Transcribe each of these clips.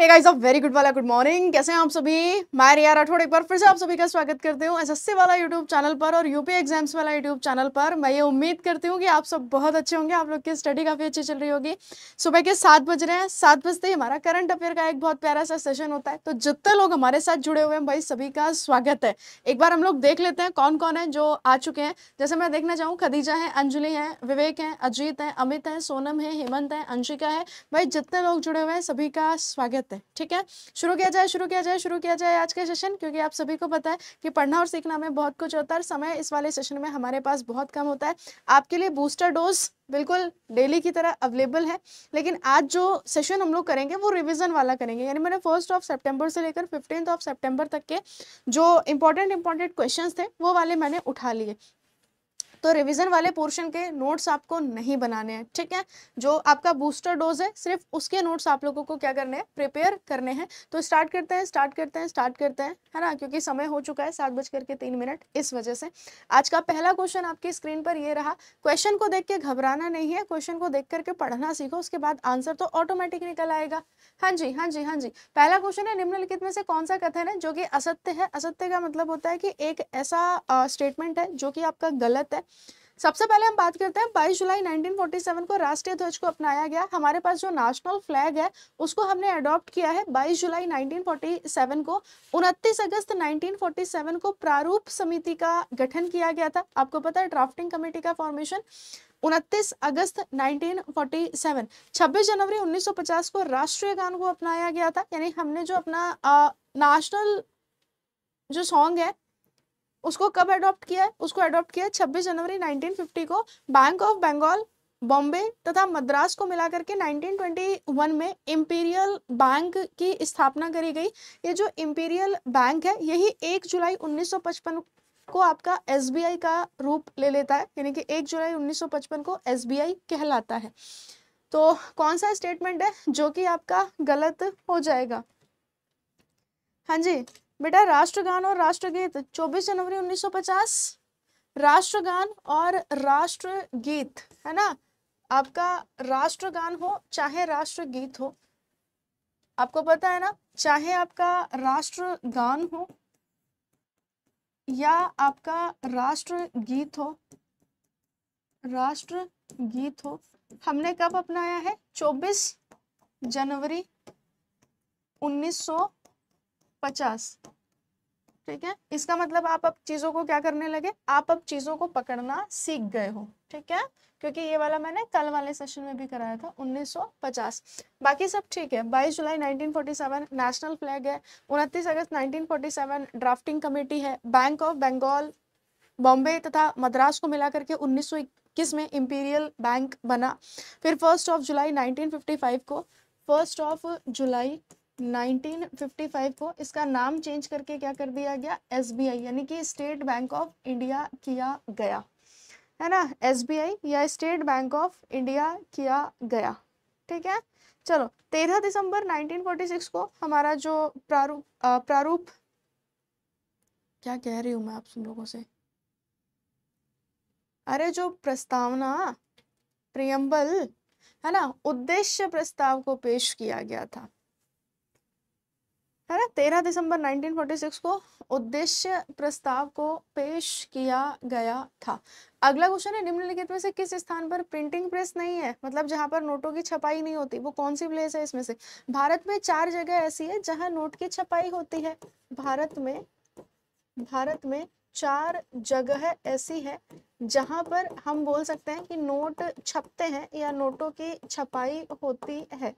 हे guys आप very good वाला good morning कैसे हैं आप सभी मैं रिया राठौड़ एक बार फिर से आप सभी का स्वागत करते हूँ एसएससी वाला यूट्यूब चैनल पर और यूपी एग्जाम्स वाला यूट्यूब चैनल पर मैं ये उम्मीद करती हूँ कि आप सब बहुत अच्छे होंगे आप लोग की स्टडी काफ़ी अच्छी चल रही होगी सुबह के सात बज रहे हैं सात बजते ही हमारा करंट अफेयर का एक बहुत प्यारा सा सेशन होता है तो जितने लोग हमारे साथ जुड़े हुए हैं भाई सभी का स्वागत है एक बार हम लोग देख लेते हैं कौन कौन है जो आ चुके हैं जैसे मैं देखना चाहूँ खदीजा है अंजलि है विवेक है अजीत है अमित है सोनम है हेमंत है अंशिका है भाई जितने लोग जुड़े हुए हैं सभी का स्वागत सकते हैं ठीक है शुरू किया जाए शुरू किया जाए शुरू किया जाए आज का सेशन क्योंकि आप सभी को पता है कि पढ़ना और सीखना में बहुत कुछ होता है समय इस वाले सेशन में हमारे पास बहुत कम होता है आपके लिए बूस्टर डोज बिल्कुल डेली की तरह अवेलेबल है लेकिन आज जो सेशन हम लोग करेंगे वो रिवीजन वाला करेंगे यानी मैंने फर्स्ट ऑफ सितंबर से लेकर फिफ्टींथ ऑफ सितंबर तक के जो इम्पोर्टेंट इम्पोर्टेंट क्वेश्चंस थे वो वाले मैंने उठा लिए तो रिविज़न वाले पोर्शन के नोट्स आपको नहीं बनाने हैं ठीक है जो आपका बूस्टर डोज है सिर्फ उसके नोट्स आप लोगों को क्या करने हैं प्रिपेयर करने हैं तो स्टार्ट करते हैं स्टार्ट करते हैं स्टार्ट करते हैं है ना क्योंकि समय हो चुका है सात बज करके तीन मिनट इस वजह से आज का पहला क्वेश्चन आपकी स्क्रीन पर ये रहा क्वेश्चन को देख के घबराना नहीं है क्वेश्चन को देख करके पढ़ना सीखो उसके बाद आंसर तो ऑटोमेटिक निकल आएगा हाँ जी हाँ जी हाँ जी पहला क्वेश्चन है निम्नलिखित में से कौन सा कथन है जो कि असत्य है असत्य का मतलब होता है कि एक ऐसा स्टेटमेंट है जो कि आपका गलत है सबसे पहले हम बात करते हैं 22 जुलाई 1947 को राष्ट्रीय ध्वज को अपनाया गया हमारे पास जो नेशनल फ्लैग है उसको हमने अडॉप्ट किया है 22 जुलाई 1947 को 29 अगस्त 1947 को प्रारूप समिति का गठन किया गया था आपको पता है ड्राफ्टिंग कमेटी का फॉर्मेशन 29 अगस्त 1947 26 जनवरी 1950 को राष्ट्रीय गान को अपनाया गया था यानी हमने जो अपना नेशनल जो सॉन्ग है उसको कब एडॉप्ट किया है उसको एडॉप्ट किया है छब्बीस जनवरी 1950 को बैंक ऑफ बंगाल बॉम्बे तथा मद्रास को मिलाकर के 1921 में इम्पीरियल बैंक की स्थापना करी गई ये जो इम्पीरियल बैंक है यही 1 जुलाई 1955 को आपका एसबीआई का रूप ले लेता है यानी कि 1 जुलाई 1955 को एसबीआई कहलाता है तो कौन सा स्टेटमेंट है जो कि आपका गलत हो जाएगा हाँ जी बेटा राष्ट्रगान और राष्ट्रगीत 24 जनवरी 1950 राष्ट्रगान और राष्ट्रगीत है ना आपका राष्ट्रगान हो चाहे राष्ट्रगीत हो आपको पता है ना चाहे आपका राष्ट्रगान हो या आपका राष्ट्रगीत हो राष्ट्रगीत हो हमने कब अपनाया है 24 जनवरी पचास ठीक है इसका मतलब आप अब चीज़ों को क्या करने लगे आप अब चीज़ों को पकड़ना सीख गए हो ठीक है क्योंकि ये वाला मैंने कल वाले सेशन में भी कराया था 1950 बाकी सब ठीक है 22 जुलाई 1947 नेशनल फ्लैग है 29 अगस्त 1947 ड्राफ्टिंग कमेटी है बैंक ऑफ बंगाल बॉम्बे तथा मद्रास को मिलाकर के 1921 में इम्पीरियल बैंक बना फिर फर्स्ट ऑफ जुलाई 1955 को फर्स्ट ऑफ जुलाई 1955 को इसका नाम चेंज करके क्या कर दिया गया एसबीआई यानी कि स्टेट बैंक ऑफ इंडिया किया गया है ना एसबीआई या स्टेट बैंक ऑफ इंडिया किया गया ठीक है चलो 13 दिसंबर 1946 को हमारा जो प्रारूप प्रारूप क्या कह रही हूँ मैं आप सुन लोगों से अरे जो प्रस्तावना प्रियम्बल है ना उद्देश्य प्रस्ताव को पेश किया गया था है ना तेरह दिसंबर 1946 को उद्देश्य प्रस्ताव को पेश किया गया था अगला क्वेश्चन है निम्नलिखित में से किस स्थान पर प्रिंटिंग प्रेस नहीं है मतलब जहां पर नोटों की छपाई नहीं होती वो कौन सी प्लेस है इसमें से भारत में चार जगह ऐसी है जहां नोट की छपाई होती है भारत में भारत में चार जगह ऐसी है जहां पर हम बोल सकते हैं कि नोट छपते हैं या नोटों की छपाई होती है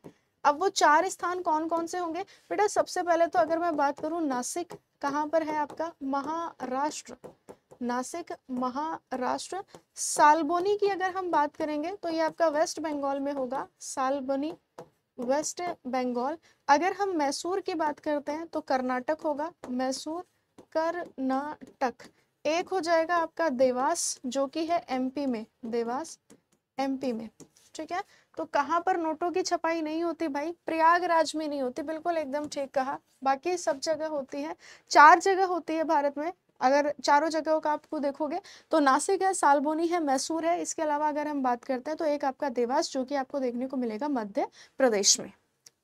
अब वो चार स्थान कौन कौन से होंगे बेटा सबसे पहले तो अगर मैं बात करूं नासिक कहाँ पर है आपका महाराष्ट्र नासिक महाराष्ट्र सालबोनी की अगर हम बात करेंगे तो ये आपका वेस्ट बंगाल में होगा सालबोनी वेस्ट बंगाल अगर हम मैसूर की बात करते हैं तो कर्नाटक होगा मैसूर कर्नाटक एक हो जाएगा आपका देवास जो कि है एमपी में देवास एमपी में ठीक है तो कहाँ पर नोटों की छपाई नहीं होती भाई प्रयागराज में नहीं होती बिल्कुल एकदम ठीक कहा बाकी सब जगह होती है चार जगह होती है भारत में अगर चारों जगहों का आपको देखोगे तो नासिक है सालबोनी है मैसूर है इसके अलावा अगर हम बात करते हैं तो एक आपका देवास जो कि आपको देखने को मिलेगा मध्य प्रदेश में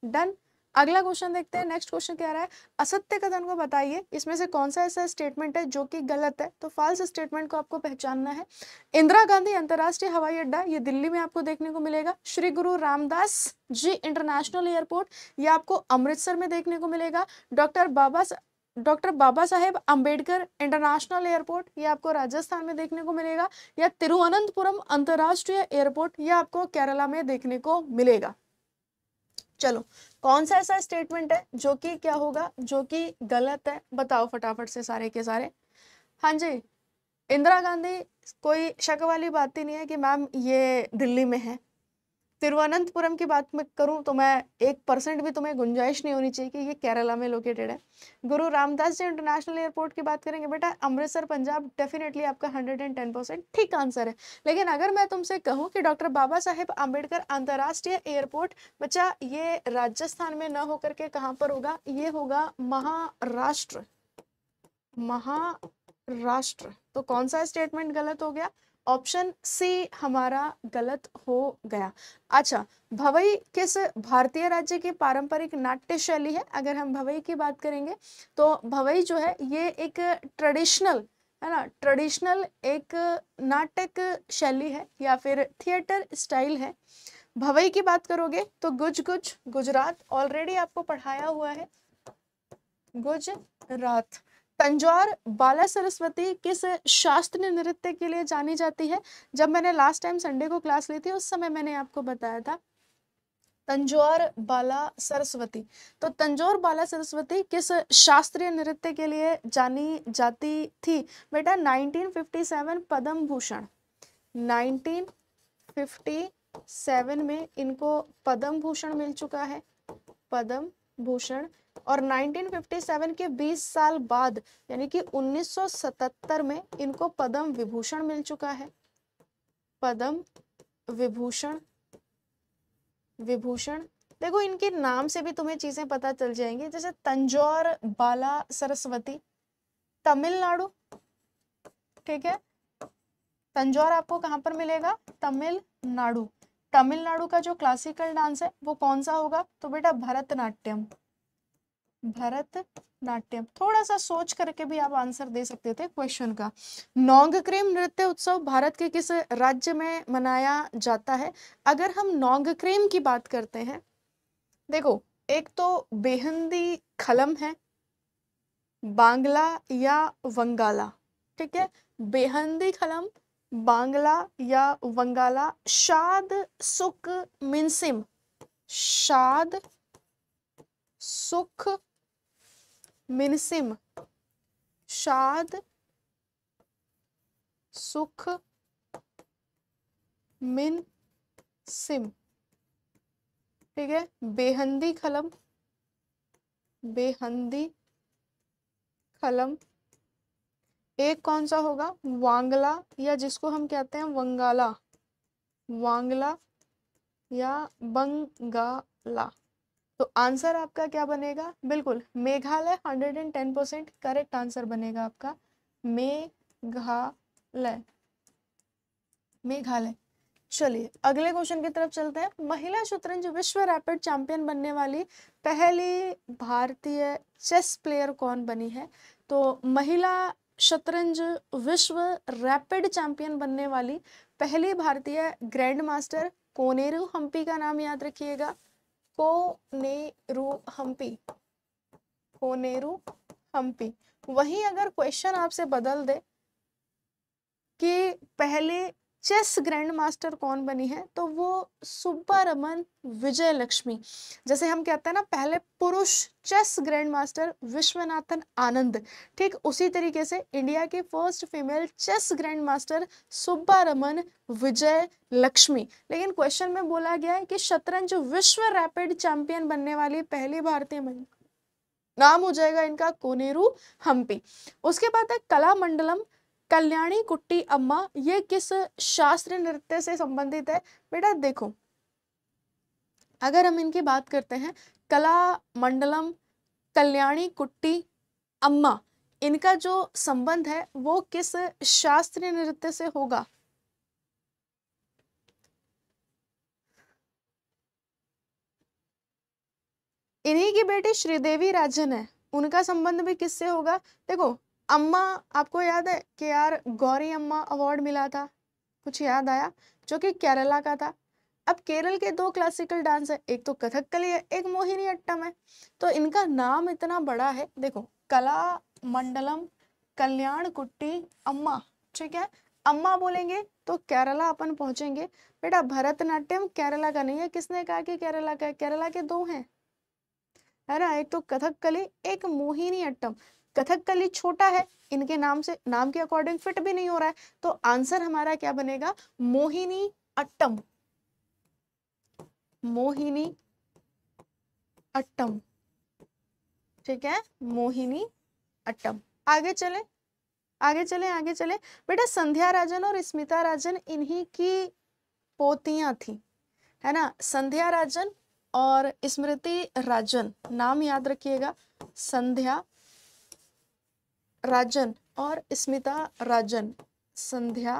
डन अगला क्वेश्चन देखते हैं नेक्स्ट क्वेश्चन क्या रहा है असत्य कथन को बताइए इसमें से कौन सा ऐसा स्टेटमेंट है जो कि गलत है तो फॉल्स स्टेटमेंट को आपको पहचानना है इंदिरा गांधी अंतर्राष्ट्रीय हवाई अड्डा ये दिल्ली में आपको देखने को मिलेगा श्री गुरु रामदास जी इंटरनेशनल एयरपोर्ट ये आपको अमृतसर में देखने को मिलेगा doctor Baba doctor Baba Saheb Ambedkar international airport ये आपको राजस्थान में देखने को मिलेगा या तिरुवनंतपुरम अंतर्राष्ट्रीय एयरपोर्ट ये आपको केरला में देखने को मिलेगा चलो कौन सा ऐसा स्टेटमेंट है जो कि क्या होगा जो कि गलत है बताओ फटाफट से सारे के सारे हाँ जी इंदिरा गांधी कोई शक वाली बात ही नहीं है कि मैम ये दिल्ली में है तिरुवनंतपुरम की बात मैं करूं तो मैं एक परसेंट भी तुम्हें गुंजाइश नहीं होनी चाहिए कि ये केरला में लोकेटेड है गुरु रामदास जी इंटरनेशनल एयरपोर्ट की बात करेंगे बेटा अमृतसर पंजाब डेफिनेटली आपका हंड्रेड एंड टेन परसेंट ठीक आंसर है लेकिन अगर मैं तुमसे कहूँ कि डॉक्टर बाबा साहेब अम्बेडकर अंतर्राष्ट्रीय एयरपोर्ट बच्चा ये राजस्थान में न होकर के कहाँ पर होगा ये होगा महाराष्ट्र महाराष्ट्र तो कौन सा स्टेटमेंट गलत हो गया ऑप्शन सी हमारा गलत हो गया अच्छा भवई किस भारतीय राज्य की पारंपरिक नाट्य शैली है अगर हम भवई की बात करेंगे तो भवई जो है ये एक ट्रेडिशनल है ना ट्रेडिशनल एक नाटक शैली है या फिर थिएटर स्टाइल है भवई की बात करोगे तो गुज गुज गुजरात ऑलरेडी आपको पढ़ाया हुआ है गुजरात तंजौर बाला सरस्वती किस शास्त्रीय नृत्य के लिए जानी जाती है जब मैंने लास्ट टाइम संडे को क्लास ली थी उस समय मैंने आपको बताया था तंजौर बाला सरस्वती तो तंजौर बाला सरस्वती किस शास्त्रीय नृत्य के लिए जानी जाती थी बेटा 1957 पद्म भूषण 1957 में इनको पद्म भूषण मिल चुका है पद्म भूषण और 1957 के 20 साल बाद यानी कि 1977 में इनको पद्म विभूषण मिल चुका है पद्म विभूषण विभूषण देखो इनके नाम से भी तुम्हें चीजें पता चल जाएंगी जैसे तंजौर बाला सरस्वती तमिलनाडु ठीक है तंजौर आपको कहां पर मिलेगा तमिलनाडु तमिलनाडु का जो क्लासिकल डांस है वो कौन सा होगा तो बेटा भरतनाट्यम भरतनाट्यम थोड़ा सा सोच करके भी आप आंसर दे सकते थे क्वेश्चन का नोंगक्रेम नृत्य उत्सव भारत के किस राज्य में मनाया जाता है अगर हम नोंगक्रेम की बात करते हैं देखो एक तो बेहंदी खलम है बांग्ला या वंगाला ठीक है बेहंदी खलम बांग्ला या वंगाला शाद सुख मिनसिम शाद सुख मिनसिम शाद सुख मिन सिम ठीक है बेहंदी खलम बेहंदी खलम एक कौन सा होगा वांगला या जिसको हम कहते हैं वंगाला वांगला या बंगाला तो आंसर आपका क्या बनेगा बिल्कुल Meghalaya hundred and ten percent correct answer बनेगा आपका मेघालय मेघालय चलिए अगले क्वेश्चन की तरफ चलते हैं महिला शतरंज विश्व रैपिड चैंपियन बनने वाली पहली भारतीय चेस प्लेयर कौन बनी है तो महिला शतरंज विश्व रैपिड चैंपियन बनने वाली पहली भारतीय ग्रैंड मास्टर कोनेरू हम्पी का नाम याद रखिएगा कोनेरू हम्पी कोनेरू हम्पी वही अगर क्वेश्चन आपसे बदल दे कि पहले चेस ग्रैंड मास्टर कौन बनी है तो वो सुब्बारमन विजय लक्ष्मी जैसे हम कहते हैं ना पहले पुरुष chess grand master Viswanathan Anand ठीक उसी तरीके से इंडिया के first female chess grand master Subbaraman Vijayalakshmi लेकिन क्वेश्चन में बोला गया है कि शतरंज विश्व रैपिड चैंपियन बनने वाली पहली भारतीय महिला नाम हो जाएगा इनका कोनेरू हम्पी उसके बाद है कला मंडलम कल्याणी कुट्टी अम्मा ये किस शास्त्रीय नृत्य से संबंधित है बेटा देखो अगर हम इनकी बात करते हैं कला मंडलम कल्याणी कुट्टी अम्मा इनका जो संबंध है वो किस शास्त्रीय नृत्य से होगा इन्हीं की बेटी श्रीदेवी राजन है उनका संबंध भी किससे होगा देखो अम्मा आपको याद है कि यार गौरी अम्मा अवार्ड मिला था कुछ याद आया जो कि केरला का था अब केरल के दो क्लासिकल डांस है एक तो कथकली है एक मोहिनी अट्टम है तो इनका नाम इतना बड़ा है देखो कला मंडलम कल्याण कुट्टी अम्मा ठीक है अम्मा बोलेंगे तो केरला अपन पहुंचेंगे बेटा भरतनाट्यम केरला का नहीं है किसने कहा कि केरला का केरला के दो हैं है ना एक तो कथक कली एक मोहिनी अट्टम कथकली छोटा है इनके नाम से नाम के अकॉर्डिंग फिट भी नहीं हो रहा है तो आंसर हमारा क्या बनेगा मोहिनी अट्टम मोहिनी अट्टम ठीक है मोहिनी अट्टम आगे चले आगे चले आगे चले बेटा संध्या राजन और स्मिता राजन इन्हीं की पोतियां थी है ना संध्या राजन और स्मृति राजन नाम याद रखिएगा संध्या राजन और स्मिता राजन संध्या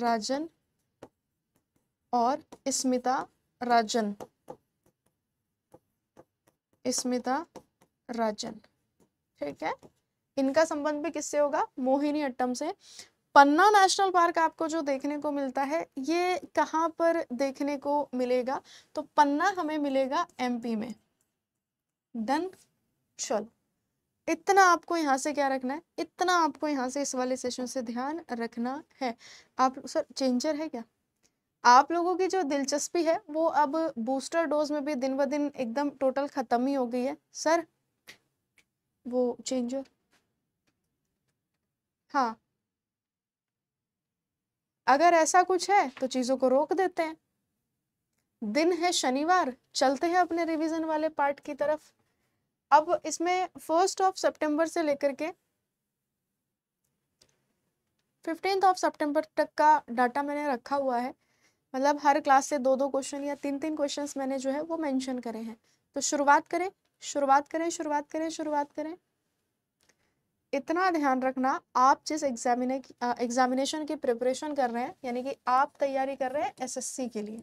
राजन और स्मिता राजन स्मिता राजन ठीक है इनका संबंध भी किससे होगा मोहिनी अट्टम से पन्ना नेशनल पार्क आपको जो देखने को मिलता है ये कहाँ पर देखने को मिलेगा तो पन्ना हमें मिलेगा एमपी में डन चलो इतना आपको यहाँ से क्या रखना है इतना आपको यहाँ से इस वाले सेशन से ध्यान रखना है आप सर चेंजर है क्या आप लोगों की जो दिलचस्पी है वो अब बूस्टर डोज में भी दिन ब दिन एकदम टोटल खत्म ही हो गई है सर वो चेंजर हाँ अगर ऐसा कुछ है तो चीज़ों को रोक देते हैं दिन है शनिवार चलते हैं अपने रिवीजन वाले पार्ट की तरफ अब इसमें फर्स्ट ऑफ सितंबर से लेकर के फिफ्टींथ ऑफ सितंबर तक का डाटा मैंने रखा हुआ है मतलब हर क्लास से दो दो क्वेश्चन या तीन तीन क्वेश्चन मैंने जो है वो मैंशन करे हैं तो शुरुआत करें शुरुआत करें शुरुआत करें शुरुआत करें इतना ध्यान रखना आप जिस एग्जामिने एग्जामिनेशन की प्रिपरेशन कर रहे हैं यानी कि आप तैयारी कर रहे हैं एसएससी के लिए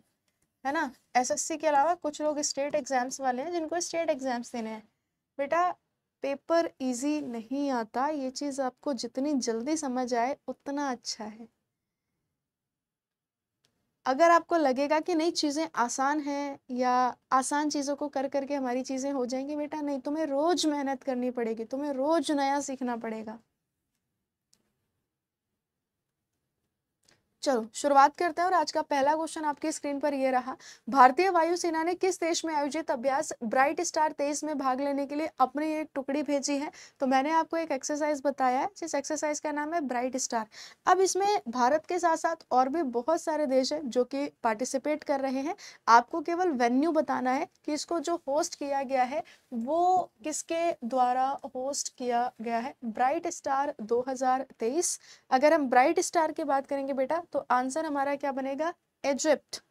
है ना एसएससी के अलावा कुछ लोग स्टेट एग्जाम्स वाले हैं जिनको स्टेट एग्जाम्स देने हैं बेटा पेपर इजी नहीं आता ये चीज़ आपको जितनी जल्दी समझ आए उतना अच्छा है अगर आपको लगेगा कि नहीं चीज़ें आसान हैं या आसान चीज़ों को कर करके हमारी चीज़ें हो जाएंगी बेटा नहीं तुम्हें रोज़ मेहनत करनी पड़ेगी तुम्हें रोज़ नया सीखना पड़ेगा चलो शुरुआत करते हैं और आज का पहला क्वेश्चन आपकी स्क्रीन पर यह रहा भारतीय वायुसेना ने किस देश में आयोजित अभ्यास ब्राइट स्टार तेईस में भाग लेने के लिए अपनी एक टुकड़ी भेजी है तो मैंने आपको एक एक्सरसाइज बताया है जिस एक्सरसाइज का नाम है ब्राइट स्टार अब इसमें भारत के साथ साथ और भी बहुत सारे देश हैं जो कि पार्टिसिपेट कर रहे हैं आपको केवल वेन्यू बताना है कि इसको जो होस्ट किया गया है वो किसके द्वारा होस्ट किया गया है ब्राइट स्टार दो अगर हम ब्राइट स्टार की बात करेंगे बेटा तो आंसर हमारा क्या बनेगा इजिप्ट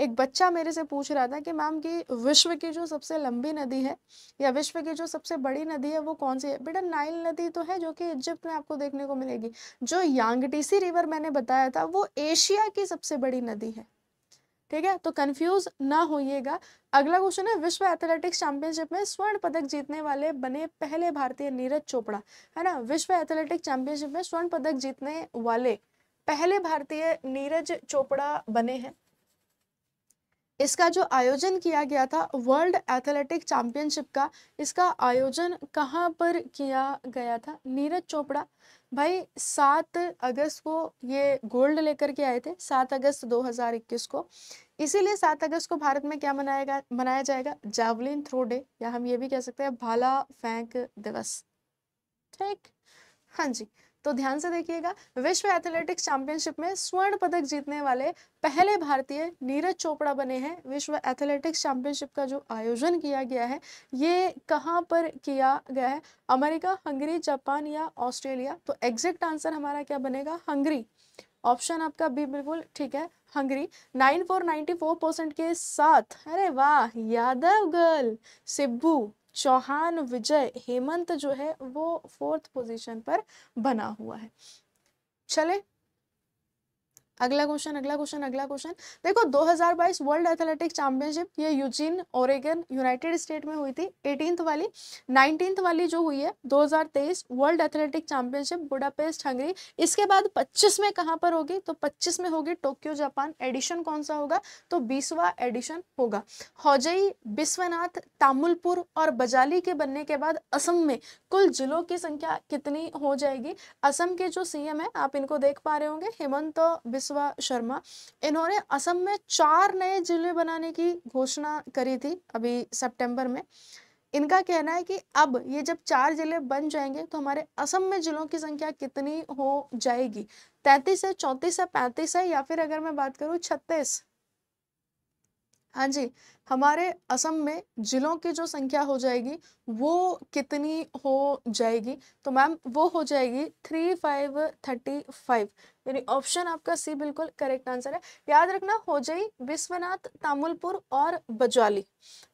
एक बच्चा मेरे से पूछ रहा था कि मैम कि विश्व की जो सबसे लंबी नदी है या विश्व की जो सबसे बड़ी नदी है वो कौन सी है बेटा नाइल नदी तो है जो कि इजिप्ट में आपको देखने को मिलेगी जो यांगटीसी रिवर मैंने बताया था वो एशिया की सबसे बड़ी नदी है ठीक है तो कंफ्यूज ना होइएगा अगला क्वेश्चन है विश्व एथलेटिक्स चैंपियनशिप में स्वर्ण पदक जीतने वाले बने पहले भारतीय नीरज चोपड़ा है ना विश्व एथलेटिक्स चैंपियनशिप में स्वर्ण पदक जीतने वाले पहले भारतीय नीरज चोपड़ा बने हैं इसका जो आयोजन किया गया था वर्ल्ड एथलेटिक चैंपियनशिप का इसका आयोजन कहाँ पर किया गया था नीरज चोपड़ा भाई सात अगस्त को ये गोल्ड लेकर के आए थे सात अगस्त 2021 को इसीलिए सात अगस्त को भारत में क्या मनाएगा मनाया जाएगा जैवलिन थ्रो डे या हम ये भी कह सकते हैं भाला फेंक दिवस ठीक हाँ जी तो ध्यान से देखिएगा विश्व एथलेटिक्स चैंपियनशिप में स्वर्ण पदक जीतने वाले पहले भारतीय नीरज चोपड़ा बने हैं विश्व एथलेटिक्स चैंपियनशिप का जो आयोजन किया गया है ये कहाँ पर किया गया है अमेरिका हंगरी जापान या ऑस्ट्रेलिया तो एग्जैक्ट आंसर हमारा क्या बनेगा हंगरी ऑप्शन आपका बी बिल्कुल ठीक है Hungary nine four ninety four percent के साथ अरे वाह यादव गर्ल सिब्बू चौहान विजय हेमंत जो है वो फोर्थ पोजीशन पर बना हुआ है चले अगला क्वेश्चन अगला क्वेश्चन अगला क्वेश्चन देखो 2022 वर्ल्ड एथलेटिक्स चैंपियनशिप ये यूजीन ओरेगन यूनाइटेड स्टेट में हुई थी एटीन वाली नाइनटीन वाली जो हुई है 2023 world athletic championship Budapest Hungary इसके बाद 25 में कहाँ पर होगी तो 25 में होगी टोक्यो जापान एडिशन कौन सा होगा तो बीसवा एडिशन होगा हौजई विश्वनाथ तामुलपुर और बजाली के बनने के बाद असम में कुल जिलों की संख्या कितनी हो जाएगी असम के जो सीएम है आप इनको देख पा रहे होंगे हेमंत कुशवा शर्मा इन्होंने असम में चार नए जिले बनाने की घोषणा करी थी अभी सितंबर में इनका कहना है कि अब ये जब चार जिले बन जाएंगे तो हमारे असम में जिलों की संख्या कितनी हो जाएगी तैतीस है चौंतीस है पैंतीस है या फिर अगर मैं बात करूँ छत्तीस हाँ जी हमारे असम में जिलों की जो संख्या हो जाएगी वो कितनी हो जाएगी तो मैम वो हो जाएगी थ्री फाइव थर्टी फाइव यानी ऑप्शन आपका सी बिल्कुल करेक्ट आंसर है याद रखना जाए विश्वनाथ तामुलपुर और Bajali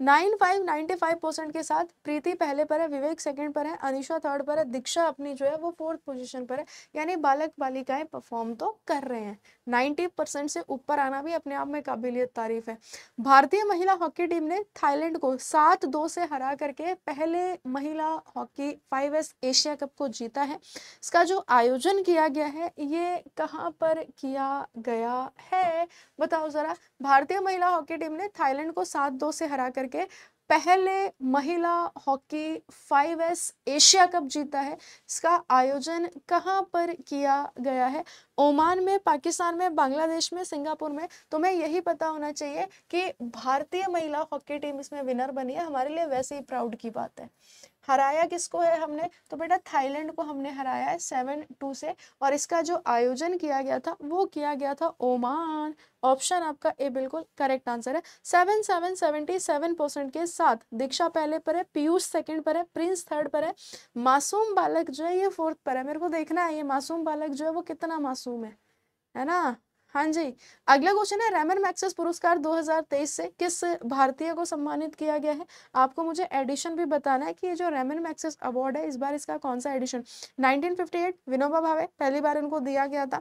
nine five ninety five percent के साथ प्रीति पहले पर है विवेक सेकंड पर है अनिशा थर्ड पर है दीक्षा अपनी जो है वो फोर्थ पोजीशन पर है यानी बालक बालिकाएं परफॉर्म तो कर रहे हैं नाइन्टी परसेंट से ऊपर आना भी अपने आप में काबिलियत तारीफ है भारतीय महिला हॉकी टीम ने थाईलैंड को सात दो से हरा करके पहले महिला हॉकी फाइव एशिया कप को जीता है इसका जो आयोजन किया गया है ये कब कहां पर किया गया है बताओ ज़रा भारतीय महिला हॉकी टीम ने थाईलैंड को सात दो से हरा करके पहले महिला hockey fives Asia cup जीता है इसका आयोजन कहाँ पर किया गया है ओमान में पाकिस्तान में बांग्लादेश में सिंगापुर में तुम्हें यही पता होना चाहिए कि भारतीय महिला हॉकी टीम इसमें विनर बनी है हमारे लिए वैसे ही प्राउड की बात है हराया किसको है हमने तो बेटा थाईलैंड को हमने हराया है सेवन टू से और इसका जो आयोजन किया गया था वो किया गया था ओमान ऑप्शन आपका ए बिल्कुल करेक्ट आंसर है seven seven seventy seven percent के साथ दीक्षा पहले पर है पीयूष सेकंड पर है प्रिंस थर्ड पर है मासूम बालक जो है ये फोर्थ पर है मेरे को देखना है ये मासूम बालक जो है वो कितना मासूम है है ना हाँ जी अगला क्वेश्चन है रेमन मैक्सेस पुरस्कार 2023 से किस भारतीय को सम्मानित किया गया है आपको मुझे एडिशन भी बताना है कि ये जो रेमन मैक्सेस अवार्ड है इस बार इसका कौन सा एडिशन 1958 विनोबा भावे पहली बार इनको दिया गया था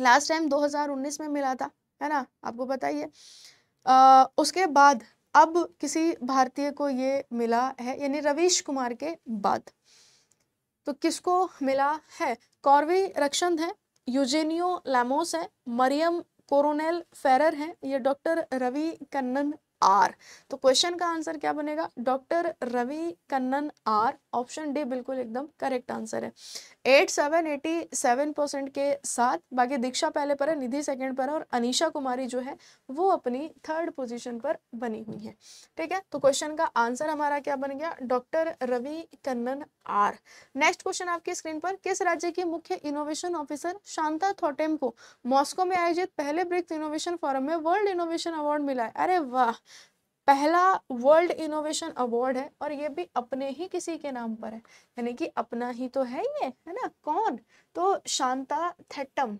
लास्ट टाइम 2019 में मिला था है ना आपको बताइए उसके बाद अब किसी भारतीय को ये मिला है यानी रवीश कुमार के बाद तो किसको मिला है कौरवी रक्षण है यूजेनियो लैमोस है मरियम कोरोनेल फेरर हैं ये डॉक्टर रवि कन्नन आर तो क्वेश्चन का आंसर क्या बनेगा doctor Ravi Kannan R option D बिल्कुल एकदम करेक्ट आंसर है eight seven eighty seven percent के साथ बाकी दीक्षा पहले पर है निधि सेकंड पर है और अनिशा कुमारी जो है वो अपनी थर्ड पोजीशन पर बनी हुई है ठीक है तो क्वेश्चन का आंसर हमारा क्या बन गया doctor Ravi Kannan R next question आपकी स्क्रीन पर किस राज्य की मुख्य इनोवेशन ऑफिसर शांता थोटेम को मॉस्को में आयोजित पहले ब्रिक्स इनोवेशन फोरम में वर्ल्ड इनोवेशन अवार्ड मिला है अरे वाह पहला वर्ल्ड इनोवेशन अवार्ड है और ये भी अपने ही किसी के नाम पर है यानी कि अपना ही तो है ये है ना कौन तो शांता थेटम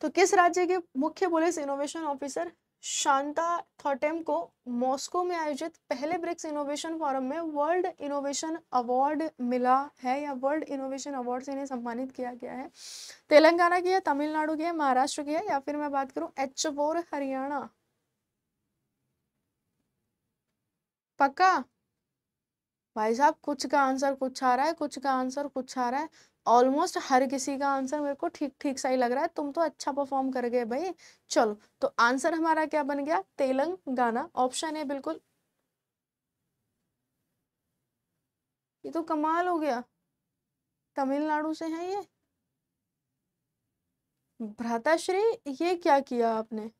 तो किस राज्य के मुख्य police innovation officer Shanta Thoutam को मॉस्को में आयोजित पहले ब्रिक्स इनोवेशन फोरम में वर्ल्ड इनोवेशन अवार्ड मिला है या वर्ल्ड इनोवेशन अवार्ड से इन्हें सम्मानित किया गया है तेलंगाना की है तमिलनाडु की है महाराष्ट्र की है या फिर मैं बात करूं एच फोर हरियाणा पक्का भाई साहब कुछ का आंसर कुछ आ रहा है कुछ का आंसर कुछ आ रहा है ऑलमोस्ट हर किसी का आंसर मेरे को ठीक ठीक सही लग रहा है तुम तो अच्छा परफॉर्म कर गए भाई चलो तो आंसर हमारा क्या बन गया तेलंगाना ऑप्शन है बिल्कुल ये तो कमाल हो गया तमिलनाडु से है ये भ्राताश्री ये क्या किया आपने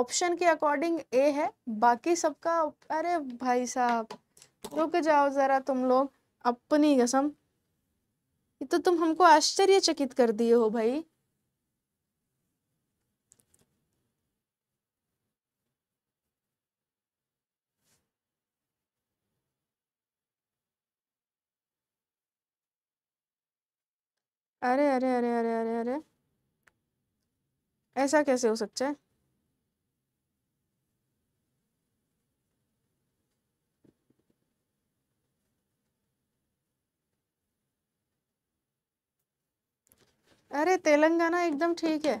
ऑप्शन के अकॉर्डिंग ए है बाकी सबका अरे भाई साहब रुक जाओ ज़रा तुम लोग अपनी कसम ये तो तुम हमको आश्चर्यचकित कर दिए हो भाई अरे अरे अरे अरे अरे अरे ऐसा कैसे हो सकता है अरे तेलंगाना एकदम ठीक है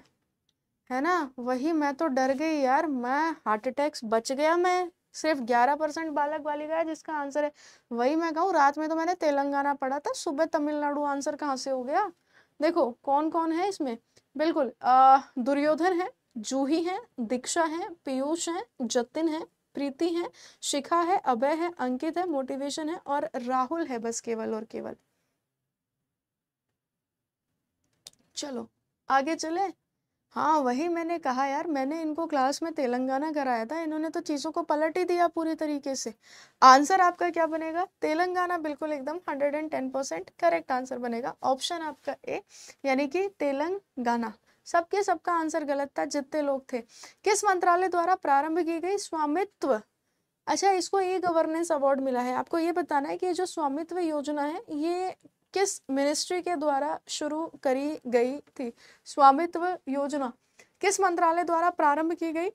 है ना वही मैं तो डर गई यार मैं हार्ट अटैक्स बच गया मैं सिर्फ ग्यारह परसेंट बालक वाली है जिसका आंसर है वही मैं कहूँ रात में तो मैंने तेलंगाना पढ़ा था सुबह तमिलनाडु आंसर कहाँ से हो गया देखो कौन कौन है इसमें बिल्कुल आ, दुर्योधन है जूही है दीक्षा है पीयूष है जतिन है प्रीति है शिखा है अभय है अंकित है मोटिवेशन है और राहुल है बस केवल और केवल चलो आगे चले हाँ वही मैंने कहा यार मैंने इनको क्लास में तेलंगाना कराया था इन्होंने तो चीज़ों को पलट ही दिया पूरी तरीके से आंसर आपका क्या बनेगा तेलंगाना बिल्कुल एकदम 110 परसेंट करेक्ट आंसर बनेगा ऑप्शन आपका ए यानी कि तेलंगाना सबके सबका आंसर गलत था जितने लोग थे किस मंत्रालय द्वारा प्रारंभ की गई स्वामित्व अच्छा इसको ई गवर्नेंस अवार्ड मिला है आपको ये बताना है कि जो स्वामित्व योजना है ये किस मिनिस्ट्री के द्वारा शुरू करी गई थी स्वामित्व योजना किस मंत्रालय द्वारा प्रारंभ की गई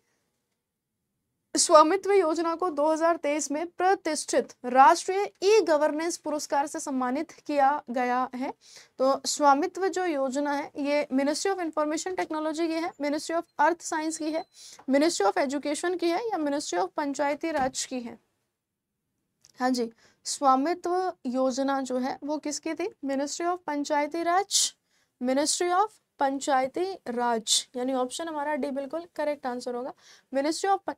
स्वामित्व योजना को 2023 में प्रतिष्ठित राष्ट्रीय ई गवर्नेंस पुरस्कार से सम्मानित किया गया है तो स्वामित्व जो योजना है ये मिनिस्ट्री ऑफ इंफॉर्मेशन टेक्नोलॉजी की है मिनिस्ट्री ऑफ अर्थ साइंस की है मिनिस्ट्री ऑफ एजुकेशन की है या मिनिस्ट्री ऑफ पंचायती राज की है हाँ जी स्वामित्व योजना जो है वो किसकी थी ministry of Panchayati Raj ministry of Panchayati Raj यानी ऑप्शन हमारा डी बिल्कुल करेक्ट आंसर होगा मिनिस्ट्री ऑफ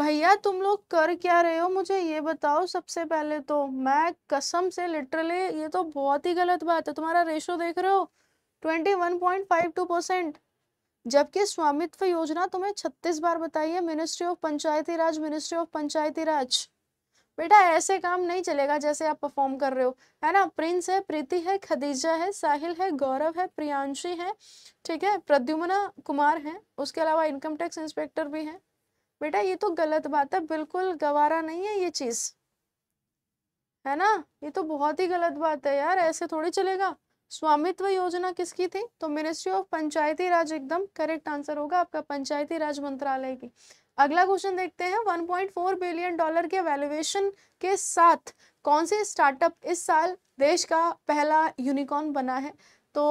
भैया तुम लोग कर क्या रहे हो मुझे ये बताओ सबसे पहले तो मैं कसम से लिटरली ये तो बहुत ही गलत बात है तुम्हारा रेशो देख रहे हो twenty one point five two percent जबकि स्वामित्व योजना तुम्हें छत्तीस बार बताई है ministry of Panchayati Raj ministry of Panchayati Raj बेटा ऐसे काम नहीं चलेगा जैसे आप परफॉर्म कर रहे हो है ना प्रिंस है प्रीति है खदीजा है साहिल है गौरव है प्रियांशी है ठीक है प्रद्युमना कुमार है उसके अलावा इनकम टैक्स इंस्पेक्टर भी है बेटा ये तो गलत बात है बिल्कुल गवारा नहीं है ये चीज़ है ना ये तो बहुत ही गलत बात है यार ऐसे थोड़ी चलेगा स्वामित्व योजना किसकी थी तो मिनिस्ट्री ऑफ पंचायती राज एकदम करेक्ट आंसर होगा आपका पंचायती राज मंत्रालय की अगला क्वेश्चन देखते हैं 1.4 बिलियन डॉलर के वैल्यूएशन के साथ कौन से स्टार्टअप इस साल देश का पहला यूनिकॉर्न बना है तो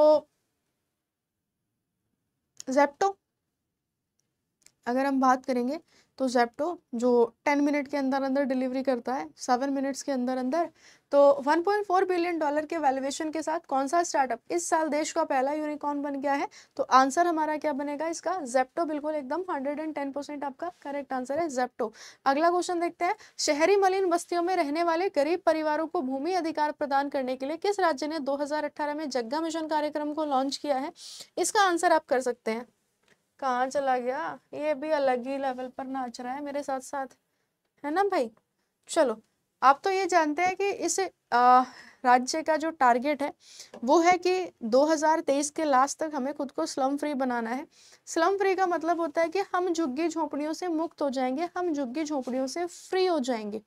जेप्टो अगर हम बात करेंगे तो जेप्टो जो टेन मिनट के अंदर अंदर डिलीवरी करता है सेवन मिनट्स के अंदर अंदर तो 1.4 बिलियन डॉलर के वैल्यूएशन के साथ कौन सा स्टार्टअप इस साल देश का पहला यूनिकॉर्न बन गया है तो आंसर हमारा क्या बनेगा इसका जेप्टो बिल्कुल एकदम 110 परसेंट आपका करेक्ट आंसर है जेप्टो अगला क्वेश्चन देखते हैं शहरी मलिन बस्तियों में रहने वाले गरीब परिवारों को भूमि अधिकार प्रदान करने के लिए किस राज्य ने दो में जग्गा मिशन कार्यक्रम को लॉन्च किया है इसका आंसर आप कर सकते हैं कहाँ चला गया ये भी अलग ही लेवल पर नाच रहा है मेरे साथ साथ है ना भाई चलो आप तो ये जानते हैं कि इस राज्य का जो टारगेट है वो है कि 2023 के लास्ट तक हमें खुद को स्लम फ्री बनाना है स्लम फ्री का मतलब होता है कि हम झुग्गी झोंपड़ियों से मुक्त हो जाएंगे हम झुग्गी झोंपड़ियों से फ्री हो जाएंगे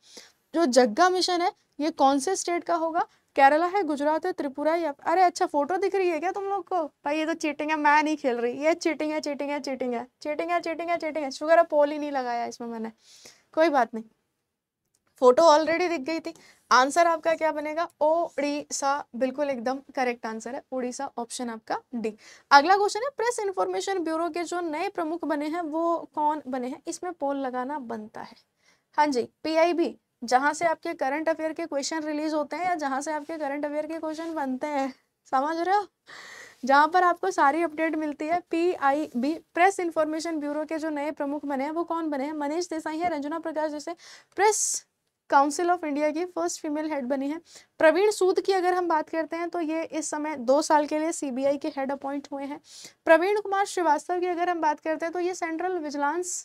जो जग्गा मिशन है ये कौन से स्टेट का होगा केरला है गुजरात है त्रिपुरा है अरे अच्छा फोटो दिख रही है क्या तुम लोग को भाई ये तो चीटिंग है मैं नहीं खेल रही ये चीटिंग है चीटिंग है चीटिंग है चीटिंग है चीटिंग है चीटिंग है शुगर पोल ही नहीं लगाया इसमें मैंने कोई बात नहीं फोटो ऑलरेडी दिख गई थी आंसर आपका क्या बनेगा ओड़ीसा बिल्कुल एकदम करेक्ट आंसर है उड़ीसा ऑप्शन आपका डी अगला क्वेश्चन है प्रेस इंफॉर्मेशन ब्यूरो के जो नए प्रमुख बने हैं वो कौन बने हैं इसमें पोल लगाना बनता है हाँ जी पीआईबी जहाँ से आपके करंट अफेयर के क्वेश्चन रिलीज होते हैं या जहाँ से आपके करंट अफेयर के क्वेश्चन बनते हैं समझ रहे हो जहाँ पर आपको सारी अपडेट मिलती है P I B press information bureau के जो नए प्रमुख बने हैं वो कौन बने हैं मनीष देसाई है रंजना प्रकाश जैसे प्रेस काउंसिल ऑफ इंडिया की फर्स्ट फीमेल हेड बनी है प्रवीण सूद की अगर हम बात करते हैं तो ये इस समय दो साल के लिए सीबीआई के हेड अपॉइंट हुए हैं प्रवीण कुमार श्रीवास्तव की अगर हम बात करते हैं तो ये सेंट्रल विजिलेंस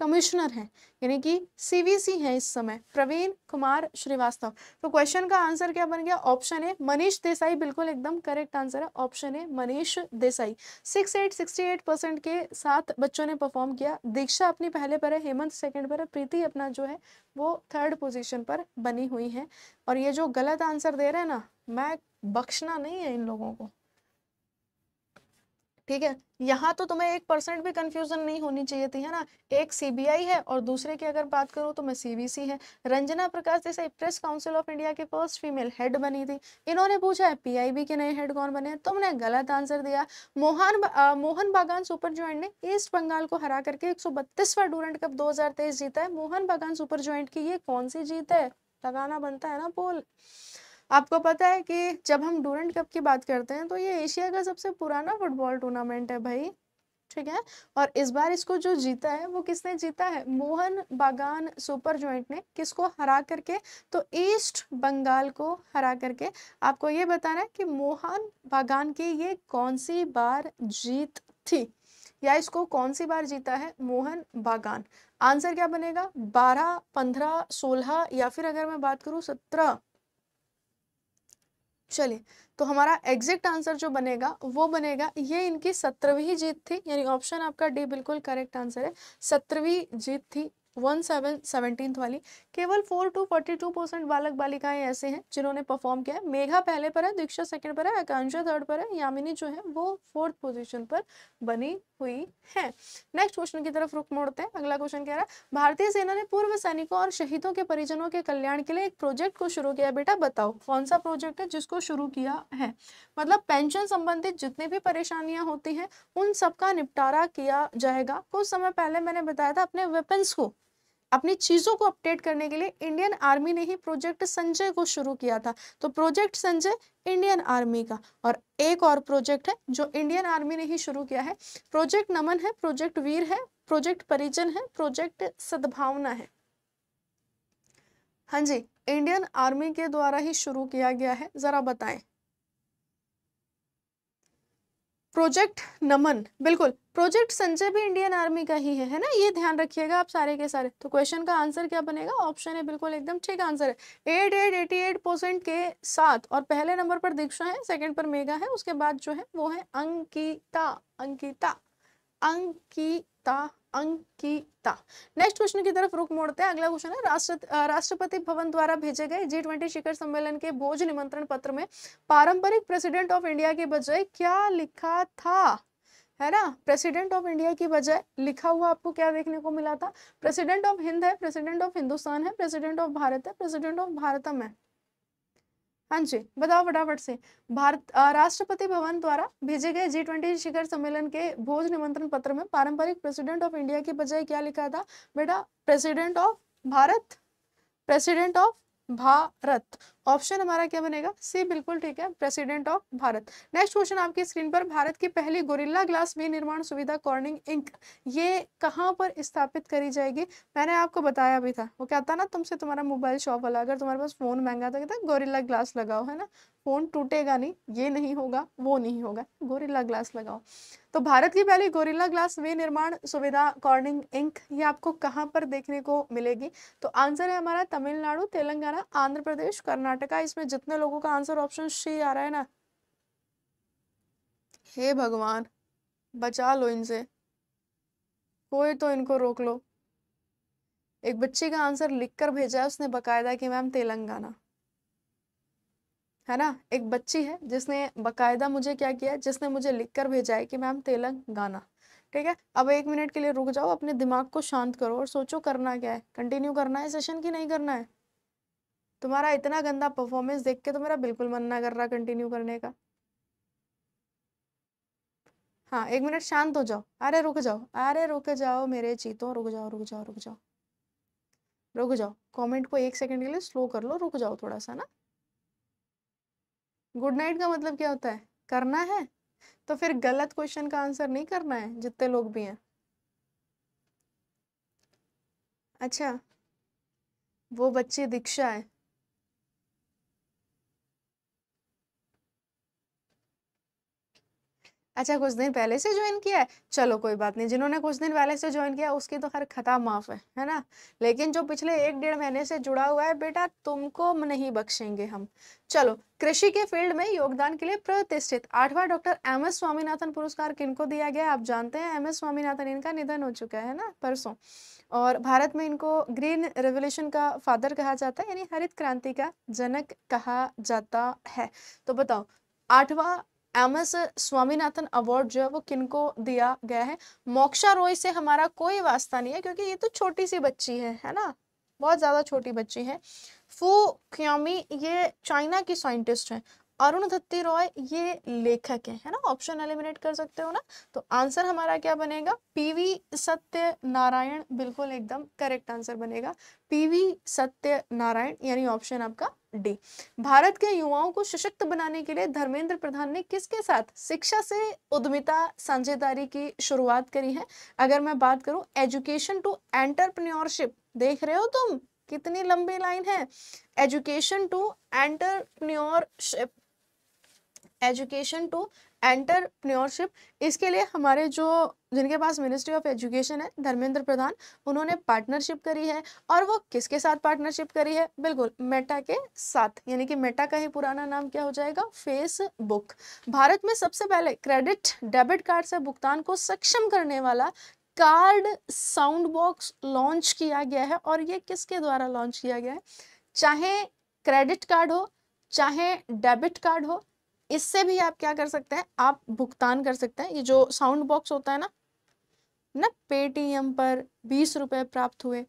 कमिश्नर हैं यानी कि सीवीसी हैं इस समय प्रवीण कुमार श्रीवास्तव तो क्वेश्चन का आंसर क्या बन गया ऑप्शन ए मनीष देसाई बिल्कुल एकदम करेक्ट आंसर है option A Manish Desai six eight sixty eight percent के साथ बच्चों ने परफॉर्म किया दीक्षा अपनी पहले पर है हेमंत सेकंड पर है प्रीति अपना जो है वो थर्ड पोजिशन पर बनी हुई है और ये जो गलत आंसर दे रहे हैं ना मैं बख्शना नहीं है इन लोगों को ठीक है यहाँ तो तुम्हें एक परसेंट भी कंफ्यूजन नहीं होनी चाहिए थी है ना एक सीबीआई है और दूसरे की अगर बात करूँ तो मैं सीबीसी है रंजना प्रकाश जैसे प्रेस काउंसिल ऑफ इंडिया के फर्स्ट फीमेल हेड बनी थी इन्होंने पूछा है पीआईबी के नए हेड कौन बने तुमने गलत आंसर दिया मोहन आ, मोहन बागान सुपर ज्वाइंट ने ईस्ट बंगाल को हरा करके एक सौ डूरेंट कप दो जीता है मोहन बागान सुपर ज्वाइंट की ये कौन सी जीत है लगाना बनता है ना पोल आपको पता है कि जब हम डूरेंट कप की बात करते हैं तो ये एशिया का सबसे पुराना फुटबॉल टूर्नामेंट है भाई ठीक है और इस बार इसको जो जीता है वो किसने जीता है मोहन बागान सुपर जॉइंट ने किसको हरा करके तो ईस्ट बंगाल को हरा करके आपको ये बताना है कि मोहन बागान की ये कौन सी बार जीत थी या इसको कौन सी बार जीता है मोहन बागान आंसर क्या बनेगा बारह पंद्रह सोलह या फिर अगर मैं बात करूँ सत्रह चलिए तो हमारा एग्जैक्ट आंसर जो बनेगा वो बनेगा ये इनकी सत्रहवीं जीत थी यानी ऑप्शन आपका डी बिल्कुल करेक्ट आंसर है सत्रहवीं जीत थी वन सेवन सेवनटीन वाली केवल four two forty two percent बालक बालिकाएं ऐसे हैं जिन्होंने परफॉर्म किया है मेघा पहले पर है दीक्षा सेकंड पर है आकांक्षा थर्ड पर है यामिनी जो है वो फोर्थ पोजीशन पर बनी हुई है नेक्स्ट क्वेश्चन की तरफ रुख मोड़ते हैं अगला क्वेश्चन कह रहा है भारतीय सेना ने पूर्व सैनिकों और शहीदों के परिजनों के कल्याण के लिए एक प्रोजेक्ट को शुरू किया बेटा बताओ कौन सा प्रोजेक्ट है जिसको शुरू किया है मतलब पेंशन संबंधित जितने भी परेशानियां होती हैं उन सबका निपटारा किया जाएगा कुछ समय पहले मैंने बताया था अपने वेपन्स को अपनी चीज़ों को अपडेट करने के लिए इंडियन आर्मी ने ही प्रोजेक्ट संजय को शुरू किया था तो प्रोजेक्ट संजय इंडियन आर्मी का और एक और प्रोजेक्ट है जो इंडियन आर्मी ने ही शुरू किया है प्रोजेक्ट नमन है प्रोजेक्ट वीर है प्रोजेक्ट परिजन है प्रोजेक्ट सद्भावना है हाँ जी इंडियन आर्मी के द्वारा ही शुरू किया गया है ज़रा बताएं प्रोजेक्ट नमन बिल्कुल प्रोजेक्ट संजय भी इंडियन आर्मी का ही है है ना ये ध्यान रखिएगा आप सारे के सारे तो क्वेश्चन का आंसर क्या बनेगा ऑप्शन है बिल्कुल एकदम ठीक आंसर है eight eight eighty eight percent के साथ और पहले नंबर पर दीक्षा है सेकंड पर मेगा है उसके बाद जो है वो है अंकिता अंकिता अंकिता अंकिता नेक्स्ट क्वेश्चन की तरफ रुख मोड़ते हैं अगला क्वेश्चन है राष्ट्र राष्ट्रपति भवन द्वारा भेजे गए जी ट्वेंटी शिखर सम्मेलन के भोज निमंत्रण पत्र में पारंपरिक प्रेसिडेंट ऑफ इंडिया के बजाय क्या लिखा था है ना प्रेसिडेंट ऑफ इंडिया की बजाय लिखा हुआ आपको क्या देखने को मिला था प्रेसिडेंट ऑफ हिंद है प्रेसिडेंट ऑफ हिंदुस्तान है प्रेसिडेंट ऑफ भारत है प्रेसिडेंट ऑफ भारतम है हाँ जी बताओ फटाफट से भारत राष्ट्रपति भवन द्वारा भेजे गए जी ट्वेंटी शिखर सम्मेलन के भोज निमंत्रण पत्र में पारंपरिक प्रेसिडेंट ऑफ इंडिया के बजाय क्या लिखा था बेटा president of Bharat president of Bharat option हमारा क्या बनेगा सी बिल्कुल ठीक है president of Bharat next question आपकी स्क्रीन पर भारत की पहली गोरिल्ला ग्लास विनिर्माण सुविधा कॉर्निंग इंक ये कहाँ पर स्थापित करी जाएगी मैंने आपको बताया भी था वो क्या था ना तुमसे तुम्हारा मोबाइल शॉप वाला अगर तुम्हारे पास फोन महंगा था कहता गोरिल्ला ग्लास लगाओ है ना फोन टूटेगा नहीं ये नहीं होगा वो नहीं होगा गोरिल्ला ग्लास लगाओ तो भारत की पहली गोरिल्ला ग्लास विनिर्माण सुविधा कॉर्निंग इंक ये आपको कहाँ पर देखने को मिलेगी तो आंसर है हमारा तमिलनाडु तेलंगाना आंध्र प्रदेश कर्नाटक कर्नाटका इसमें जितने लोगों का आंसर ऑप्शन सी आ रहा है ना हे भगवान बचा लो इनसे कोई तो इनको रोक लो एक बच्चे का आंसर लिखकर भेजा है उसने बकायदा कि मैम तेलंगाना है ना एक बच्ची है जिसने बकायदा मुझे क्या किया जिसने मुझे लिख कर भेजा है कि मैम तेलंगाना ठीक है अब एक मिनट के लिए रुक जाओ अपने दिमाग को शांत करो और सोचो करना क्या है कंटिन्यू करना है सेशन की नहीं करना है तुम्हारा इतना गंदा परफॉर्मेंस देख के तो मेरा बिल्कुल मन ना कर रहा कंटिन्यू करने का हाँ एक मिनट शांत हो जाओ अरे रुक जाओ अरे रुक जाओ मेरे चीतों रुक जाओ रुक जाओ रुक जाओ रुक जाओ कमेंट को एक सेकंड के लिए स्लो कर लो रुक जाओ थोड़ा सा ना गुड नाइट का मतलब क्या होता है करना है तो फिर गलत क्वेश्चन का आंसर नहीं करना है जितने लोग भी हैं अच्छा वो बच्ची दीक्षा है अच्छा कुछ दिन पहले से ज्वाइन किया है चलो कोई बात नहीं जिन्होंने कुछ दिन पहले से ज्वाइन किया उसकी तो खैर खता माफ है है ना लेकिन जो पिछले एक डेढ़ महीने से जुड़ा हुआ है बेटा तुमको नहीं बख्शेंगे हम चलो कृषि के फील्ड में योगदान के लिए प्रतिष्ठित आठवां डॉक्टर एम एस स्वामीनाथन पुरस्कार किनको दिया गया आप जानते हैं एम एस स्वामीनाथन इनका निधन हो चुका है ना परसों और भारत में इनको ग्रीन रेवोल्यूशन का फादर कहा जाता है यानी हरित क्रांति का जनक कहा जाता है तो बताओ आठवां एम एस स्वामीनाथन अवार्ड जो है वो किनको दिया गया है मोक्षा रॉय से हमारा कोई वास्ता नहीं है क्योंकि ये तो छोटी सी बच्ची है है ना बहुत ज़्यादा छोटी बच्ची है फू क्योमी ये चाइना की साइंटिस्ट है अरुण धत्ती रॉय ये लेखक है है ना ऑप्शन एलिमिनेट कर सकते हो ना तो आंसर हमारा क्या बनेगा पीवी सत्य नारायण बिल्कुल एकदम करेक्ट आंसर बनेगा पीवी सत्य नारायण यानी ऑप्शन आपका डी भारत के युवाओं को सशक्त बनाने के लिए धर्मेंद्र प्रधान ने किसके साथ शिक्षा से उद्यमिता साझेदारी की शुरुआत करी है अगर मैं बात करूं एजुकेशन टू एंटरप्रन्योरशिप देख रहे हो तुम कितनी लंबी लाइन है education to entrepreneurship education to entrepreneurship इसके लिए हमारे जो जिनके पास मिनिस्ट्री ऑफ एजुकेशन है धर्मेंद्र प्रधान उन्होंने पार्टनरशिप करी है और वो किसके साथ पार्टनरशिप करी है बिल्कुल मेटा के साथ यानी कि मेटा का ही पुराना नाम क्या हो जाएगा फेसबुक भारत में सबसे पहले क्रेडिट डेबिट कार्ड से भुगतान को सक्षम करने वाला कार्ड साउंड बॉक्स लॉन्च किया गया है और ये किसके द्वारा लॉन्च किया गया है चाहे क्रेडिट कार्ड हो चाहे डेबिट कार्ड हो इससे भी आप क्या कर सकते हैं आप भुगतान कर सकते हैं ये जो साउंड बॉक्स होता है ना ना पेटीएम पर बीस रुपए प्राप्त हुए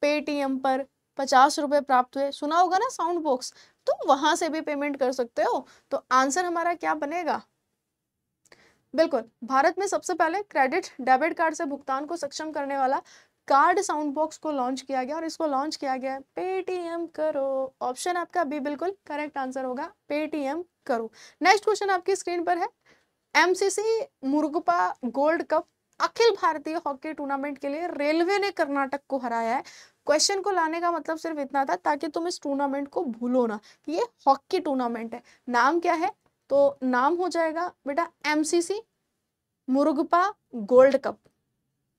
पेटीएम पर पचास रुपए प्राप्त हुए सुना होगा ना साउंड बॉक्स तुम तो वहां से भी पेमेंट कर सकते हो तो आंसर हमारा क्या बनेगा बिल्कुल भारत में सबसे पहले क्रेडिट डेबिट कार्ड से भुगतान को सक्षम करने वाला कार्ड साउंड बॉक्स को लॉन्च किया गया और इसको लॉन्च किया गया पेटीएम करो ऑप्शन आपका बी बिल्कुल करेक्ट आंसर होगा पेटीएम करो नेक्स्ट क्वेश्चन आपकी स्क्रीन पर है एमसीसी मुर्गपा गोल्ड कप अखिल भारतीय हॉकी टूर्नामेंट के लिए रेलवे ने कर्नाटक को हराया है क्वेश्चन को लाने का मतलब सिर्फ इतना था ताकि तुम इस टूर्नामेंट को भूलो ना ये हॉकी टूर्नामेंट है नाम क्या है तो नाम हो जाएगा बेटा एमसीसी मुर्गपा गोल्ड कप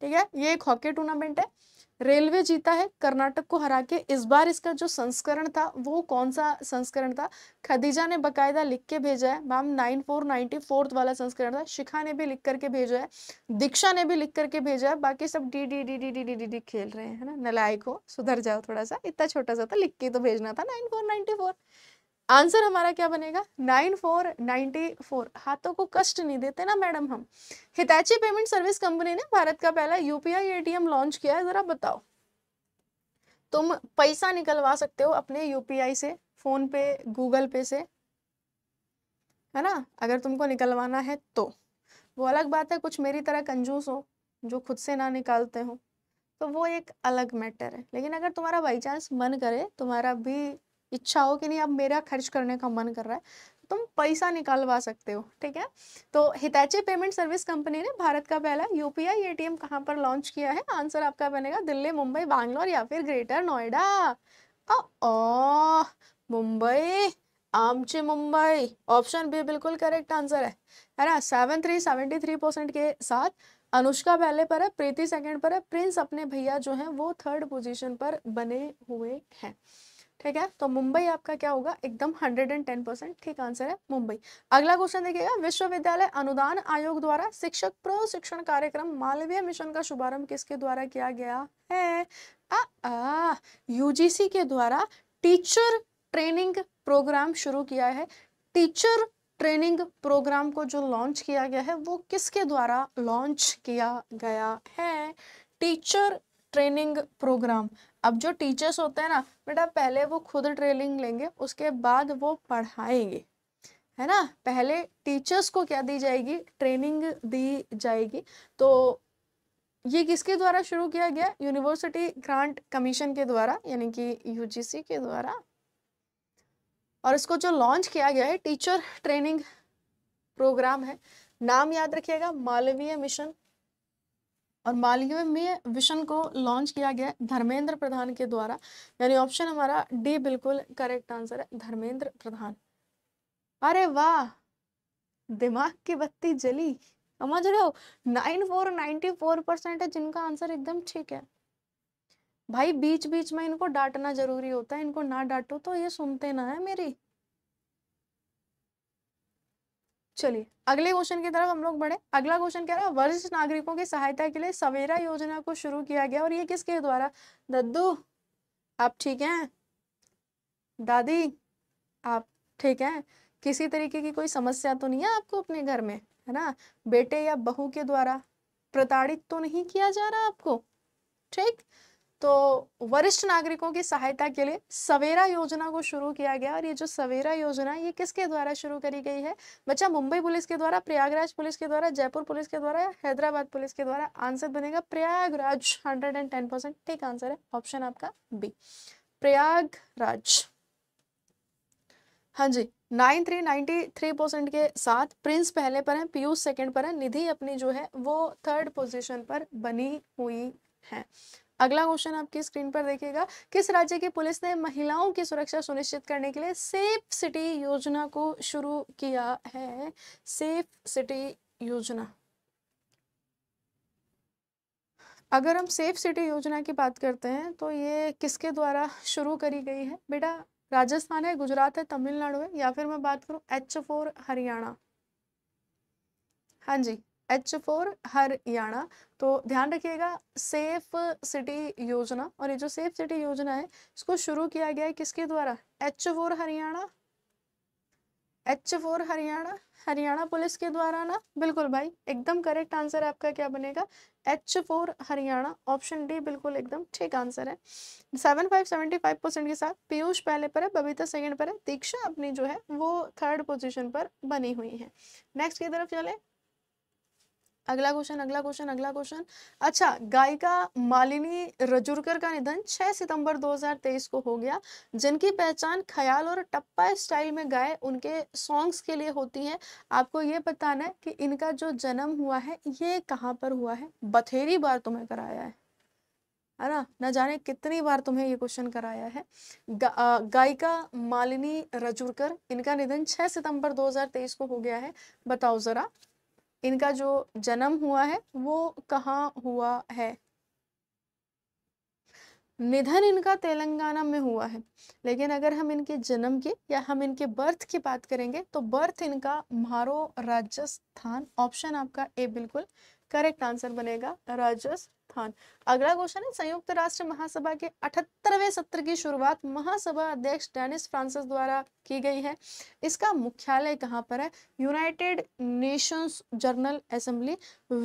ठीक है ये एक हॉकी टूर्नामेंट है रेलवे जीता है कर्नाटक को हरा के इस बार इसका जो संस्करण था वो कौन सा संस्करण था खदीजा ने बकायदा लिख के भेजा है ma'am nine four ninety fourth वाला संस्करण था शिखा ने भी लिख करके भेजा है दीक्षा ने भी लिख करके भेजा है बाकी सब D D D D D D D D खेल रहे हैं ना नलायक हो सुधर जाओ थोड़ा सा इतना छोटा सा था लिख के तो भेजना था nine four ninety four answer हमारा क्या बनेगा नाइन फोर नाइन्टी फोर हाथों को कष्ट नहीं देते ना मैडम हम हिताची पेमेंट सर्विस कंपनी ने भारत का पहला यूपीआई एटीएम लॉन्च किया है ज़रा बताओ तुम पैसा निकलवा सकते हो अपने यूपीआई से फ़ोन पे गूगल पे से है ना अगर तुमको निकलवाना है तो वो अलग बात है कुछ मेरी तरह कंजूस हो जो खुद से ना निकालते हो तो वो एक अलग मैटर है लेकिन अगर तुम्हारा बाई चांस मन करे तुम्हारा भी इच्छा हो कि नहीं अब मेरा खर्च करने का मन कर रहा है तुम पैसा निकालवा सकते हो ठीक है तो हिताची पेमेंट सर्विस कंपनी ने भारत का पहला यूपीआई एटीएम कहां पर लॉन्च किया है आंसर आपका बनेगा दिल्ली मुंबई बैंगलोर या फिर ग्रेटर नोएडा ओ मुंबई आमची मुंबई ऑप्शन बी बिल्कुल करेक्ट आंसर है है ना seven three seventy three percent के साथ अनुष्का पहले पर है प्रीति सेकंड पर है प्रिंस अपने भैया जो हैं वो थर्ड पोजीशन पर बने हुए हैं ठीक है तो मुंबई आपका क्या होगा एकदम 110 परसेंट ठीक आंसर है मुंबई अगला क्वेश्चन देखिएगा विश्वविद्यालय अनुदान आयोग द्वारा शिक्षक प्रशिक्षण कार्यक्रम मालवीय मिशन का शुभारंभ किसके द्वारा किया गया है आ, यूजीसी के द्वारा टीचर ट्रेनिंग प्रोग्राम शुरू किया है टीचर ट्रेनिंग प्रोग्राम को जो लॉन्च किया गया है वो किसके द्वारा लॉन्च किया गया है टीचर ट्रेनिंग प्रोग्राम अब जो टीचर्स होते हैं ना बेटा पहले वो खुद ट्रेनिंग लेंगे उसके बाद वो पढ़ाएंगे है ना पहले टीचर्स को क्या दी जाएगी ट्रेनिंग दी जाएगी तो ये किसके द्वारा शुरू किया गया यूनिवर्सिटी ग्रांट कमीशन के द्वारा यानी कि यूजीसी के द्वारा और इसको जो लॉन्च किया गया है टीचर ट्रेनिंग प्रोग्राम है नाम याद रखिएगा मालवीय मिशन और मालवीय में विशन को लॉन्च किया गया धर्मेंद्र प्रधान के द्वारा यानी ऑप्शन हमारा डी बिल्कुल करेक्ट आंसर है धर्मेंद्र प्रधान अरे वाह दिमाग की बत्ती जली समझ रहे हो nine four ninety four percent है जिनका आंसर एकदम ठीक है भाई बीच बीच में इनको डांटना जरूरी होता है इनको ना डांटो तो ये सुनते ना है मेरी चलिए अगले क्वेश्चन की तरफ हम लोग बढ़े अगला क्वेश्चन कह रहा है वरिष्ठ नागरिकों की सहायता के लिए सवेरा योजना को शुरू किया गया और ये किसके द्वारा दद्दू आप ठीक हैं दादी आप ठीक हैं किसी तरीके की कोई समस्या तो नहीं है आपको अपने घर में है ना बेटे या बहू के द्वारा प्रताड़ित तो नहीं किया जा रहा आपको ठीक तो वरिष्ठ नागरिकों की सहायता के लिए सवेरा योजना को शुरू किया गया और ये जो सवेरा योजना ये किसके द्वारा शुरू करी गई है बच्चा मुंबई पुलिस के द्वारा प्रयागराज पुलिस के द्वारा जयपुर पुलिस के द्वारा हैदराबाद पुलिस के द्वारा आंसर बनेगा Prayagraj hundred and ten percent ठीक आंसर है ऑप्शन आपका बी प्रयागराज हाँ जी nine three ninety three percent के साथ प्रिंस पहले पर है पीयूष सेकंड पर है निधि अपनी जो है वो थर्ड पोजीशन पर बनी हुई है अगला क्वेश्चन आपकी स्क्रीन पर देखिएगा किस राज्य की पुलिस ने महिलाओं की सुरक्षा सुनिश्चित करने के लिए सेफ सिटी योजना को शुरू किया है सेफ सिटी योजना अगर हम सेफ सिटी योजना की बात करते हैं तो ये किसके द्वारा शुरू करी गई है बेटा राजस्थान है गुजरात है तमिलनाडु है या फिर मैं बात करूं एच फोर हरियाणा हाँ जी एच फोर हरियाणा तो ध्यान रखिएगा सेफ सिटी योजना और ये जो सेफ सिटी योजना है इसको शुरू किया गया है किसके द्वारा H four Haryana H four Haryana Haryana police के द्वारा ना बिल्कुल भाई एकदम करेक्ट आंसर आपका क्या बनेगा H four Haryana option D बिल्कुल एकदम ठीक आंसर है seven five seventy five percent के साथ पीयूष पहले पर है बबीता सेकंड पर है दीक्षा अपनी जो है वो थर्ड पोजीशन पर बनी हुई है नेक्स्ट की तरफ चले अगला क्वेश्चन अगला क्वेश्चन अगला क्वेश्चन अच्छा गायिका मालिनी रजुरकर का निधन 6 सितंबर 2023 को हो गया जिनकी पहचान ख्याल और टप्पा स्टाइल में गाए उनके सॉन्ग्स के लिए होती है आपको ये बताना है कि इनका जो जन्म हुआ है ये कहाँ पर हुआ है बथेरी बार तुम्हें कराया है है ना ना जाने कितनी बार तुम्हें ये क्वेश्चन कराया है गा, गायिका मालिनी रजुरकर इनका निधन 6 सितंबर 2023 को हो गया है बताओ जरा इनका जो जन्म हुआ है वो कहाँ हुआ है निधन इनका तेलंगाना में हुआ है लेकिन अगर हम इनके जन्म की या हम इनके बर्थ की बात करेंगे तो बर्थ इनका मारो राजस्थान ऑप्शन आपका ए बिल्कुल करेक्ट आंसर बनेगा राजस्थान अगला क्वेश्चन है संयुक्त राष्ट्र महासभा के अठहत्तरवे सत्र की शुरुआत महासभा अध्यक्ष डेनिस फ्रांसिस द्वारा की गई है इसका मुख्यालय कहाँ पर है यूनाइटेड नेशंस जर्नल असेंबली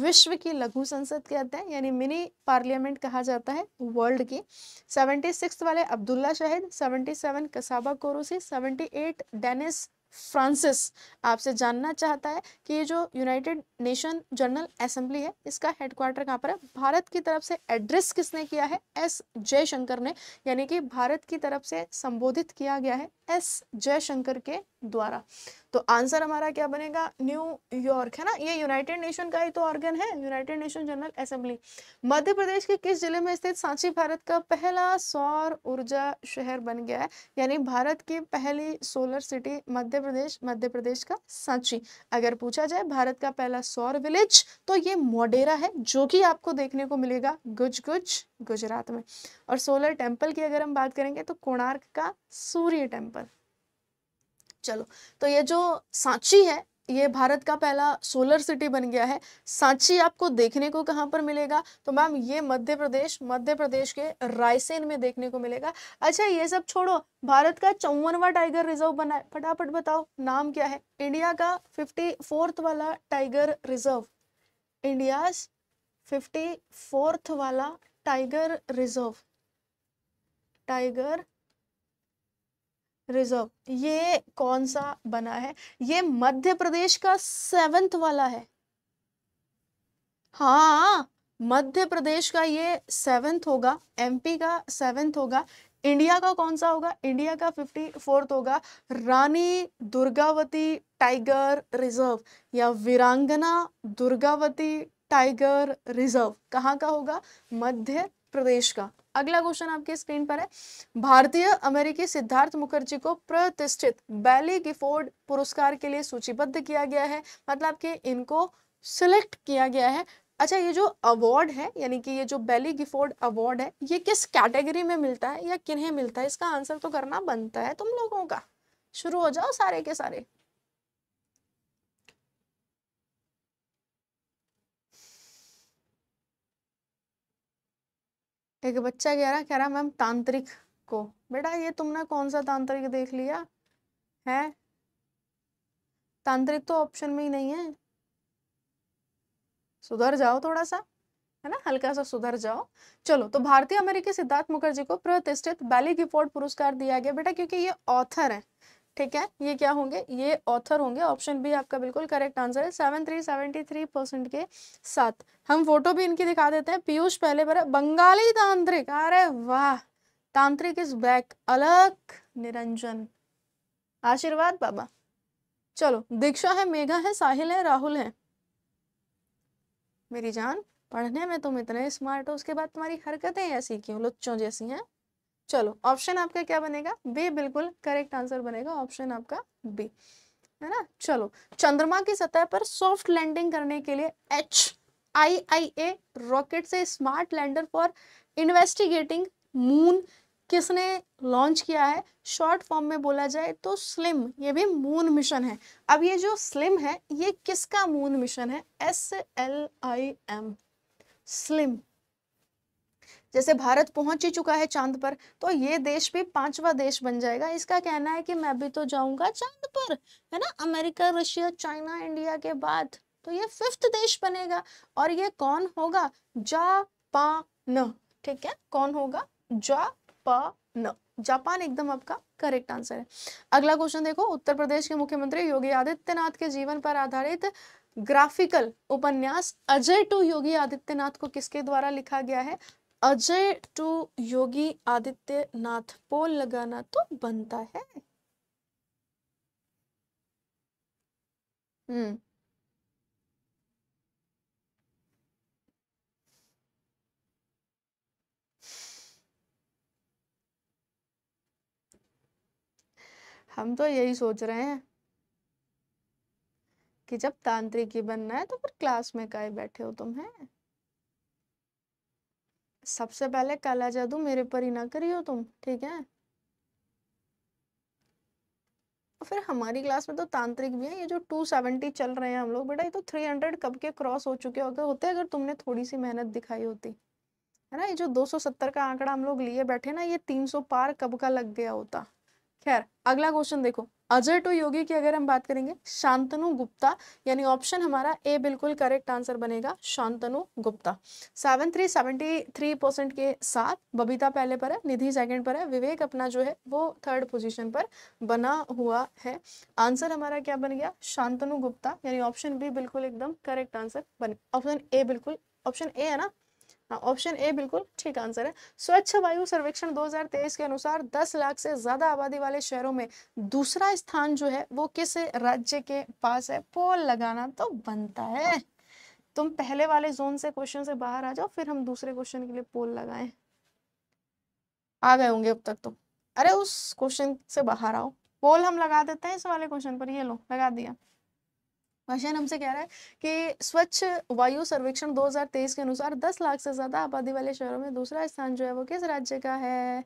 विश्व की लघु संसद कहते हैं यानी मिनी पार्लियामेंट कहा जाता है वर्ल्ड की सेवेंटी वाले Abdulla Shahid seventy seven Csaba Korosi seventy Dennis Francis आपसे जानना चाहता है कि ये जो यूनाइटेड नेशन जनरल असेंबली है इसका हेडक्वार्टर कहाँ पर है भारत की तरफ से एड्रेस किसने किया है एस जयशंकर ने यानी कि भारत की तरफ से संबोधित किया गया है एस जयशंकर के द्वारा तो आंसर हमारा क्या बनेगा न्यूयॉर्क है ना ये यूनाइटेड नेशन का ही तो ऑर्गन है United Nation General Assembly Madhya Pradesh के किस जिले में स्थित सांची भारत का पहला सौर ऊर्जा शहर बन गया है यानी भारत की पहली सोलर सिटी मध्य प्रदेश मध्य प्रदेश का सांची अगर पूछा जाए भारत का पहला सौर विलेज तो ये मोडेरा है जो कि आपको देखने को मिलेगा गुज गुज गुजरात में और सोलर टेम्पल की अगर हम बात करेंगे तो कोणार्क का सूर्य टेम्पल चलो तो ये जो सांची है ये भारत का पहला सोलर सिटी बन गया है सांची आपको देखने को कहाँ पर मिलेगा तो मैम ये मध्य प्रदेश मध्य प्रदेश के रायसेन में देखने को मिलेगा अच्छा ये सब छोड़ो भारत का चौवनवा टाइगर रिजर्व बना है फटाफट बताओ नाम क्या है इंडिया का फिफ्टी फोर्थ वाला tiger reserve India fifty fourth वाला टाइगर रिजर्व टाइगर रिजर्व ये कौन सा बना है ये मध्य प्रदेश का सेवेंथ वाला है हाँ मध्य प्रदेश का ये सेवेंथ होगा एमपी का सेवेंथ होगा इंडिया का कौन सा होगा इंडिया का फिफ्टी फोर्थ होगा रानी दुर्गावती टाइगर रिजर्व या वीरांगना दुर्गावती टाइगर रिजर्व कहाँ का होगा मध्य प्रदेश का अगला क्वेश्चन आपके स्क्रीन पर है भारतीय अमेरिकी सिद्धार्थ मुखर्जी को प्रतिष्ठित बैली गिफोर्ड पुरस्कार के लिए सूचीबद्ध किया गया है मतलब कि इनको सिलेक्ट किया गया है अच्छा ये जो अवार्ड है यानी कि ये जो बेली गिफोर्ड अवार्ड है ये किस कैटेगरी में मिलता है या किन्हें मिलता है इसका आंसर तो करना बनता है तुम लोगों का शुरू हो जाओ सारे के सारे एक बच्चा कह रहा कह रहा मैम तांत्रिक को बेटा ये तुमने कौन सा तांत्रिक देख लिया है तांत्रिक तो ऑप्शन में ही नहीं है सुधर जाओ थोड़ा सा है ना हल्का सा सुधर जाओ चलो तो भारतीय अमेरिकी सिद्धार्थ मुखर्जी को प्रतिष्ठित बैली गिफोर्ड पुरस्कार दिया गया बेटा क्योंकि ये ऑथर है ठीक है ये क्या होंगे ये ऑथर होंगे ऑप्शन बी आपका बिल्कुल करेक्ट आंसर है seven three seventy three percent के साथ हम फोटो भी इनकी दिखा देते हैं पीयूष पहले पर बंगाली तांत्रिक अरे वाह तांत्रिक इज बैक अलग निरंजन आशीर्वाद बाबा चलो दीक्षा है मेघा है साहिल है राहुल है मेरी जान पढ़ने में तुम इतने स्मार्ट हो उसके बाद तुम्हारी हरकतें ऐसी क्यों लुच्चों जैसी हैं चलो ऑप्शन आपका क्या बनेगा बी बिल्कुल करेक्ट आंसर बनेगा ऑप्शन आपका बी है ना चलो चंद्रमा की सतह पर सॉफ्ट लैंडिंग करने के लिए H I I A rocket से smart lander for investigating moon किसने लॉन्च किया है शॉर्ट फॉर्म में बोला जाए तो स्लिम ये भी मून मिशन है अब ये जो स्लिम है ये किसका मून मिशन है S L I M SLIM जैसे भारत पहुंच ही चुका है चांद पर तो ये देश भी पांचवा देश बन जाएगा इसका कहना है कि मैं भी तो जाऊंगा चांद पर है ना अमेरिका रशिया चाइना इंडिया के बाद तो ये फिफ्थ देश बनेगा और ये कौन होगा जापान ठीक है कौन होगा जापान जापान एकदम आपका करेक्ट आंसर है अगला क्वेश्चन देखो उत्तर प्रदेश के मुख्यमंत्री योगी आदित्यनाथ के जीवन पर आधारित ग्राफिकल उपन्यास अजय टू योगी आदित्यनाथ को किसके द्वारा लिखा गया है अजय टू योगी आदित्यनाथ पोल लगाना तो बनता है हम्म हम तो यही सोच रहे हैं कि जब तांत्रिकी बनना है तो फिर क्लास में काय बैठे हो तुम हैं सबसे पहले काला जादू मेरे पर ही ना करियो तुम ठीक है फिर हमारी क्लास में तो तांत्रिक भी है ये जो 270 चल रहे हैं हम लोग बेटा ये तो 300 कब के क्रॉस हो चुके होते होते अगर तुमने थोड़ी सी मेहनत दिखाई होती है ना ये जो 270 का आंकड़ा हम लोग लिए बैठे ना ये 300 पार कब का लग गया होता खैर अगला क्वेश्चन देखो अजय टू योगी की अगर हम बात करेंगे शांतनु गुप्ता यानी ऑप्शन हमारा ए बिल्कुल करेक्ट आंसर बनेगा Shantanu Gupta seven three seventy three percent के साथ बबीता पहले पर है निधि सेकंड पर है विवेक अपना जो है वो थर्ड पोजीशन पर बना हुआ है आंसर हमारा क्या बन गया शांतनु गुप्ता यानी ऑप्शन बी बिल्कुल एकदम करेक्ट आंसर बने ऑप्शन ए बिल्कुल ऑप्शन ए है ना ऑप्शन हाँ, ए बिल्कुल ठीक आंसर है स्वच्छ वायु सर्वेक्षण 2023 के अनुसार 10 लाख से ज्यादा आबादी वाले शहरों में दूसरा स्थान जो है वो किस राज्य के पास है पोल लगाना तो बनता है तुम पहले वाले जोन से क्वेश्चन से बाहर आ जाओ फिर हम दूसरे क्वेश्चन के लिए पोल लगाए आ गए होंगे अब तक तो अरे उस क्वेश्चन से बाहर आओ पोल हम लगा देते हैं इस वाले क्वेश्चन पर ये लो लगा दिया भाषण हमसे कह रहा है कि स्वच्छ वायु सर्वेक्षण 2023 के अनुसार 10 लाख से ज़्यादा आबादी वाले शहरों में दूसरा स्थान जो है वो किस राज्य का है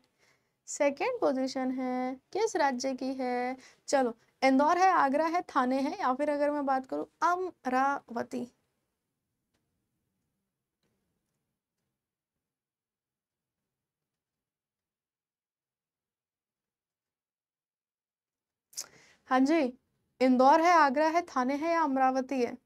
सेकेंड पोजीशन है किस राज्य की है चलो इंदौर है आगरा है थाने है या फिर अगर मैं बात करूं अमरावती हाँ जी इंदौर है आगरा है थाने है या अमरावती है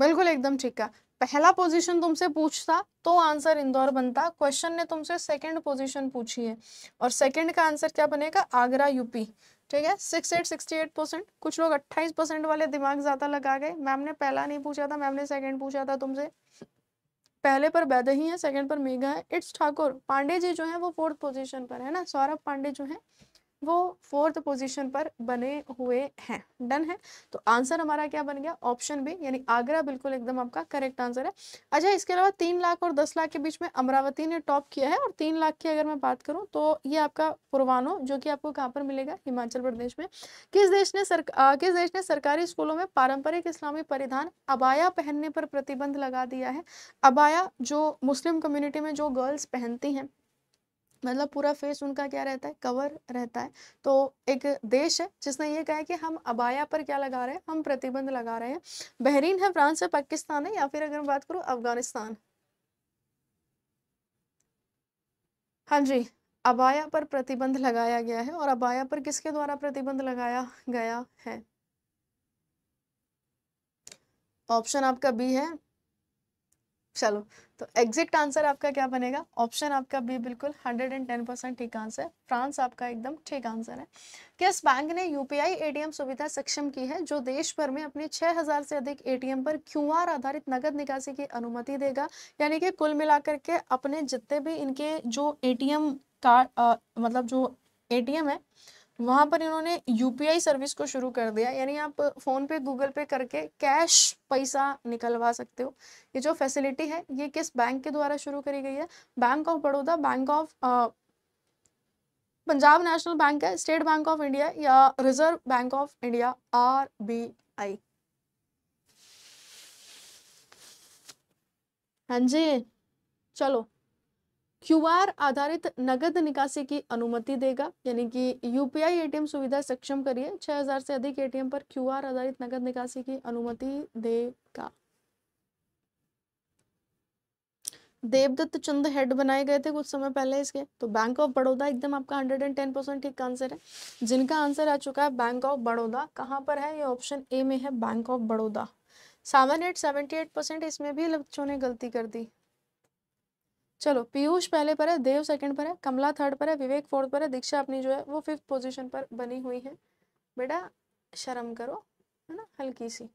बिल्कुल एकदम ठीक है पहला पोजीशन तुमसे पूछता तो आंसर इंदौर बनता क्वेश्चन ने तुमसे सेकंड पोजीशन पूछी है और सेकंड का आंसर क्या बनेगा आगरा यूपी ठीक है six eight sixty eight percent कुछ लोग अट्ठाईस परसेंट वाले दिमाग ज़्यादा लगा गए मैम ने पहला नहीं पूछा था मैम ने सेकंड पूछा था तुमसे पहले पर बैदही है सेकंड पर मेघा है इट्स ठाकुर पांडे जी जो है वो फोर्थ पोजिशन पर है ना सौरभ पांडे जो है वो फोर्थ पोजीशन पर बने हुए हैं डन है तो आंसर हमारा क्या बन गया ऑप्शन बी यानी आगरा बिल्कुल एकदम आपका करेक्ट आंसर है अच्छा इसके अलावा तीन लाख और दस लाख के बीच में अमरावती ने टॉप किया है और तीन लाख की अगर मैं बात करूँ तो ये आपका पुरवानो जो कि आपको कहाँ पर मिलेगा हिमाचल प्रदेश में किस देश ने सर आ, किस देश ने सरकारी स्कूलों में पारंपरिक इस्लामी परिधान अबाया पहनने पर प्रतिबंध लगा दिया है अबाया जो मुस्लिम कम्युनिटी में जो गर्ल्स पहनती हैं मतलब पूरा फेस उनका क्या रहता है कवर रहता है तो एक देश है जिसने ये कहा कि हम अबाया पर क्या लगा रहे हैं हम प्रतिबंध लगा रहे हैं बहरीन है फ्रांस है पाकिस्तान है या फिर अगर मैं बात करूँ अफगानिस्तान हाँ जी अबाया पर प्रतिबंध लगाया गया है और अबाया पर किसके द्वारा प्रतिबंध लगाया गया है ऑप्शन आपका बी है चलो तो एग्जैक्ट आंसर आपका क्या बनेगा ऑप्शन आपका बी बिल्कुल 110 परसेंट ठीक आंसर फ्रांस आपका एकदम ठीक आंसर है किस बैंक ने यूपीआई एटीएम सुविधा सक्षम की है जो देश भर में अपने 6000 से अधिक एटीएम पर क्यूआर आधारित नगद निकासी की अनुमति देगा यानी कि कुल मिलाकर के अपने जितने भी इनके जो ए कार्ड मतलब जो ए है वहाँ पर इन्होंने यूपीआई सर्विस को शुरू कर दिया यानी आप फ़ोन पे गूगल पे करके कैश पैसा निकलवा सकते हो ये जो फैसिलिटी है ये किस बैंक के द्वारा शुरू करी गई है bank of Baroda bank of Punjab national bank है स्टेट बैंक ऑफ इंडिया या reserve bank of India R B I हाँ जी चलो क्यूआर आधारित नगद निकासी की अनुमति देगा यानी कि यूपीआई एटीएम सुविधा सक्षम करिए 6000 से अधिक एटीएम पर क्यूआर आधारित नगद निकासी की अनुमति देगा देवदत्त चंद हेड बनाए गए थे कुछ समय पहले इसके तो बैंक ऑफ बड़ौदा एकदम आपका 110 परसेंट ठीक आंसर है जिनका आंसर आ चुका है बैंक ऑफ बड़ौदा कहाँ पर है ये ऑप्शन ए में है bank of Baroda seven eight seventy eight percent इसमें भी बच्चों ने गलती कर दी चलो पीयूष पहले पर है देव सेकंड पर है कमला थर्ड पर है विवेक फोर्थ पर है दीक्षा अपनी जो है वो फिफ्थ पोजीशन पर बनी हुई है बेटा शर्म करो है ना हल्की सी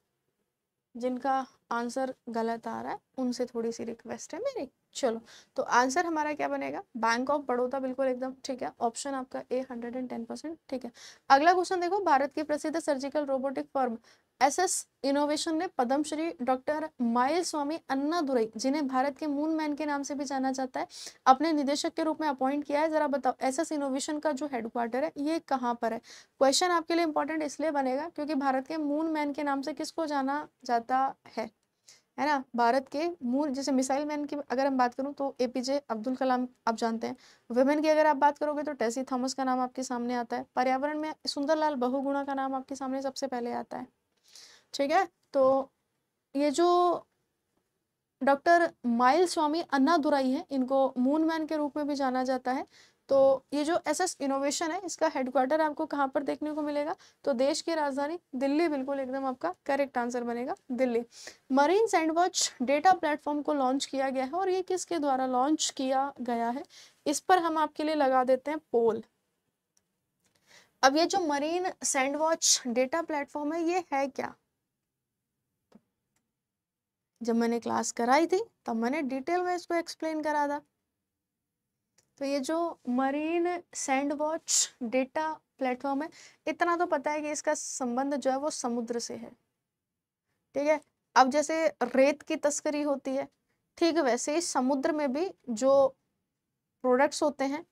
जिनका आंसर गलत आ रहा है उनसे थोड़ी सी रिक्वेस्ट है मेरी चलो तो आंसर हमारा क्या बनेगा बैंक ऑफ बड़ौदा बिल्कुल एकदम ठीक है ऑप्शन आपका A hundred and ten percent ठीक है अगला क्वेश्चन देखो भारत की प्रसिद्ध surgical robotic firm S S innovation ने Padmashri doctor Mylswamy Annadurai जिन्हें भारत के मून मैन के नाम से भी जाना जाता है अपने निदेशक के रूप में अपॉइंट किया है जरा बताओ एस एस इनोवेशन का जो हेडक्वार्टर है ये कहाँ पर है क्वेश्चन आपके लिए इंपॉर्टेंट इसलिए बनेगा क्योंकि भारत के मून मैन के नाम से किसको जाना जाता है है ना भारत के मूल जैसे मिसाइल मैन की अगर हम बात करूँ तो ए पी जे अब्दुल कलाम आप जानते हैं वेमेन की अगर आप बात करोगे तो टेसी थॉमस का नाम आपके सामने आता है पर्यावरण में सुंदरलाल बहुगुणा का नाम आपके सामने सबसे पहले आता है ठीक है तो ये जो डॉक्टर माइल स्वामी अन्ना दुराई है इनको मून मैन के रूप में भी जाना जाता है तो ये जो एस एस इनोवेशन है इसका हेडक्वार्टर आपको कहाँ पर देखने को मिलेगा तो देश की राजधानी दिल्ली बिल्कुल एकदम आपका करेक्ट आंसर बनेगा Delhi marine sandwatch data platform को लॉन्च किया गया है और ये किसके द्वारा लॉन्च किया गया है इस पर हम आपके लिए लगा देते हैं पोल अब ये जो मरीन सैंडवॉच डेटा प्लेटफॉर्म है ये है क्या जब मैंने क्लास कराई थी तब मैंने डिटेल में इसको एक्सप्लेन करा था तो ये जो marine sand watch data platform है इतना तो पता है कि इसका संबंध जो है वो समुद्र से है ठीक है अब जैसे रेत की तस्करी होती है ठीक वैसे ही समुद्र में भी जो प्रोडक्ट्स होते हैं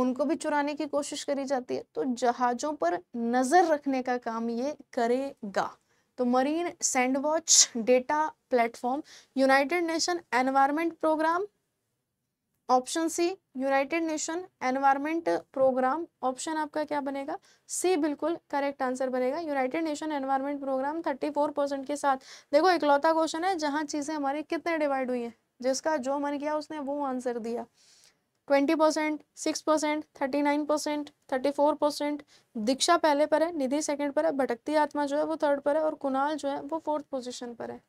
उनको भी चुराने की कोशिश करी जाती है तो जहाज़ों पर नज़र रखने का काम ये करेगा तो marine sandwatch data platform United Nation environment programme option C United Nation environment programme option आपका क्या बनेगा सी बिल्कुल करेक्ट आंसर बनेगा United Nation environment programme thirty four percent के साथ देखो इकलौता क्वेश्चन है जहाँ चीज़ें हमारी कितने डिवाइड हुई हैं जिसका जो मन किया उसने वो आंसर दिया twenty percent six percent thirty nine percent thirty four percent Diksha पहले पर है निधि सेकेंड पर है भटकती आत्मा जो है वो थर्ड पर है और कुणाल जो है वो फोर्थ पोजिशन पर है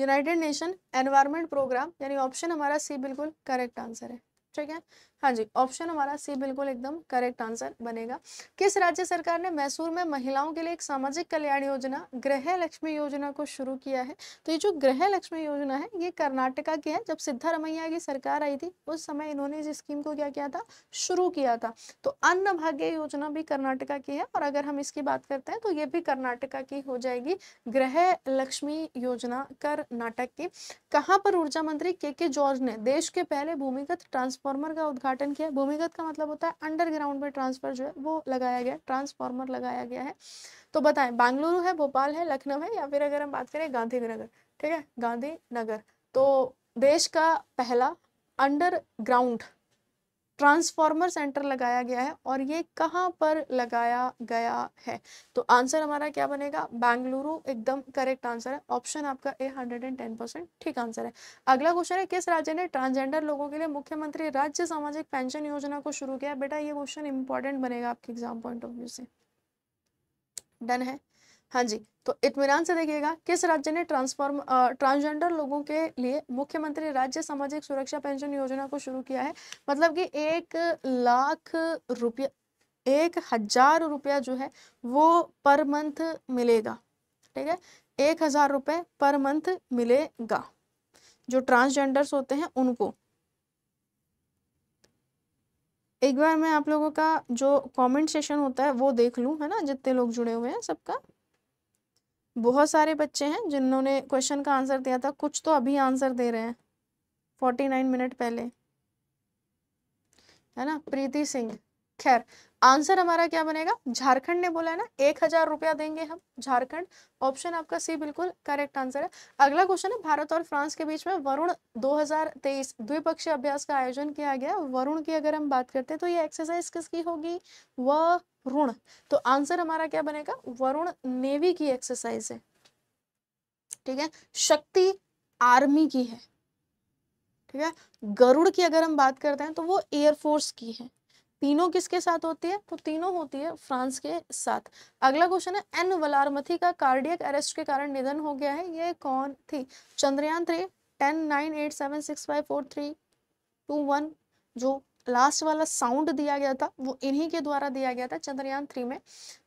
यूनाइटेड नेशन एनवायरमेंट प्रोग्राम यानी ऑप्शन हमारा सी बिल्कुल करेक्ट आंसर है ठीक है हाँ जी ऑप्शन हमारा सी बिल्कुल एकदम करेक्ट आंसर बनेगा किस राज्य सरकार ने मैसूर में महिलाओं के लिए एक सामाजिक कल्याण योजना गृह लक्ष्मी योजना को शुरू किया है तो ये जो गृह लक्ष्मी योजना है ये कर्नाटका की है जब सिद्धारमैया की सरकार आई थी उस समय इन्होंने इस स्कीम को क्या किया था शुरू किया था तो अन्न भाग्य योजना भी कर्नाटका की है और अगर हम इसकी बात करते हैं तो ये भी कर्नाटका की हो जाएगी गृह लक्ष्मी योजना कर्नाटक की कहाँ पर ऊर्जा मंत्री के के जॉर्ज ने देश के पहले भूमिगत ट्रांसफॉर्मर का उद्घाटन उद्घाटन किया भूमिगत का मतलब होता है अंडरग्राउंड में ट्रांसफर जो है वो लगाया गया ट्रांसफार्मर लगाया गया है तो बताएं बेंगलुरु है भोपाल है लखनऊ है या फिर अगर हम बात करें गांधीनगर ठीक है गांधीनगर तो देश का पहला अंडरग्राउंड ट्रांसफार्मर सेंटर लगाया गया है और ये कहाँ पर लगाया गया है तो आंसर हमारा क्या बनेगा बेंगलुरु एकदम करेक्ट आंसर है ऑप्शन आपका A hundred and ten percent ठीक आंसर है अगला क्वेश्चन है किस राज्य ने ट्रांसजेंडर लोगों के लिए मुख्यमंत्री राज्य सामाजिक पेंशन योजना को शुरू किया बेटा ये क्वेश्चन इंपॉर्टेंट बनेगा आपके एग्जाम पॉइंट ऑफ व्यू से डन है हाँ जी तो इतमान से देखिएगा किस राज्य ने ट्रांसफॉर्म ट्रांसजेंडर लोगों के लिए मुख्यमंत्री राज्य सामाजिक सुरक्षा पेंशन योजना को शुरू किया है मतलब कि एक लाख रुपया एक हजार रुपया जो है वो पर मंथ मिलेगा ठीक है एक हजार रुपये पर मंथ मिलेगा जो ट्रांसजेंडर्स होते हैं उनको एक बार मैं आप लोगों का जो कमेंट सेशन होता है वो देख लूँ है ना जितने लोग जुड़े हुए हैं सबका बहुत सारे बच्चे हैं जिन्होंने क्वेश्चन का आंसर दिया था कुछ तो अभी आंसर दे रहे हैं फोर्टी नाइन मिनट पहले है ना प्रीति सिंह खैर आंसर हमारा क्या बनेगा झारखंड ने बोला है ना एक हजार रुपया देंगे हम झारखंड ऑप्शन आपका सी बिल्कुल करेक्ट आंसर है अगला क्वेश्चन है भारत और फ्रांस के बीच में वरुण 2023 द्विपक्षीय अभ्यास का आयोजन किया गया वरुण की अगर हम बात करते हैं तो ये एक्सरसाइज किसकी होगी वह वरुण तो आंसर हमारा क्या बनेगा वरुण नेवी की एक्सरसाइज है ठीक है शक्ति आर्मी की है ठीक है गरुड़ की अगर हम बात करते हैं तो वो एयरफोर्स की है तीनों किसके साथ होती है तो तीनों होती है फ्रांस के साथ अगला क्वेश्चन है एन वलारमथी का कार्डियक अरेस्ट के कारण निधन हो गया है ये कौन थी Chandrayaan three ten nine eight seven six five four three two one जो लास्ट वाला साउंड दिया गया था वो इन्हीं के द्वारा दिया गया था चंद्रयान थ्री में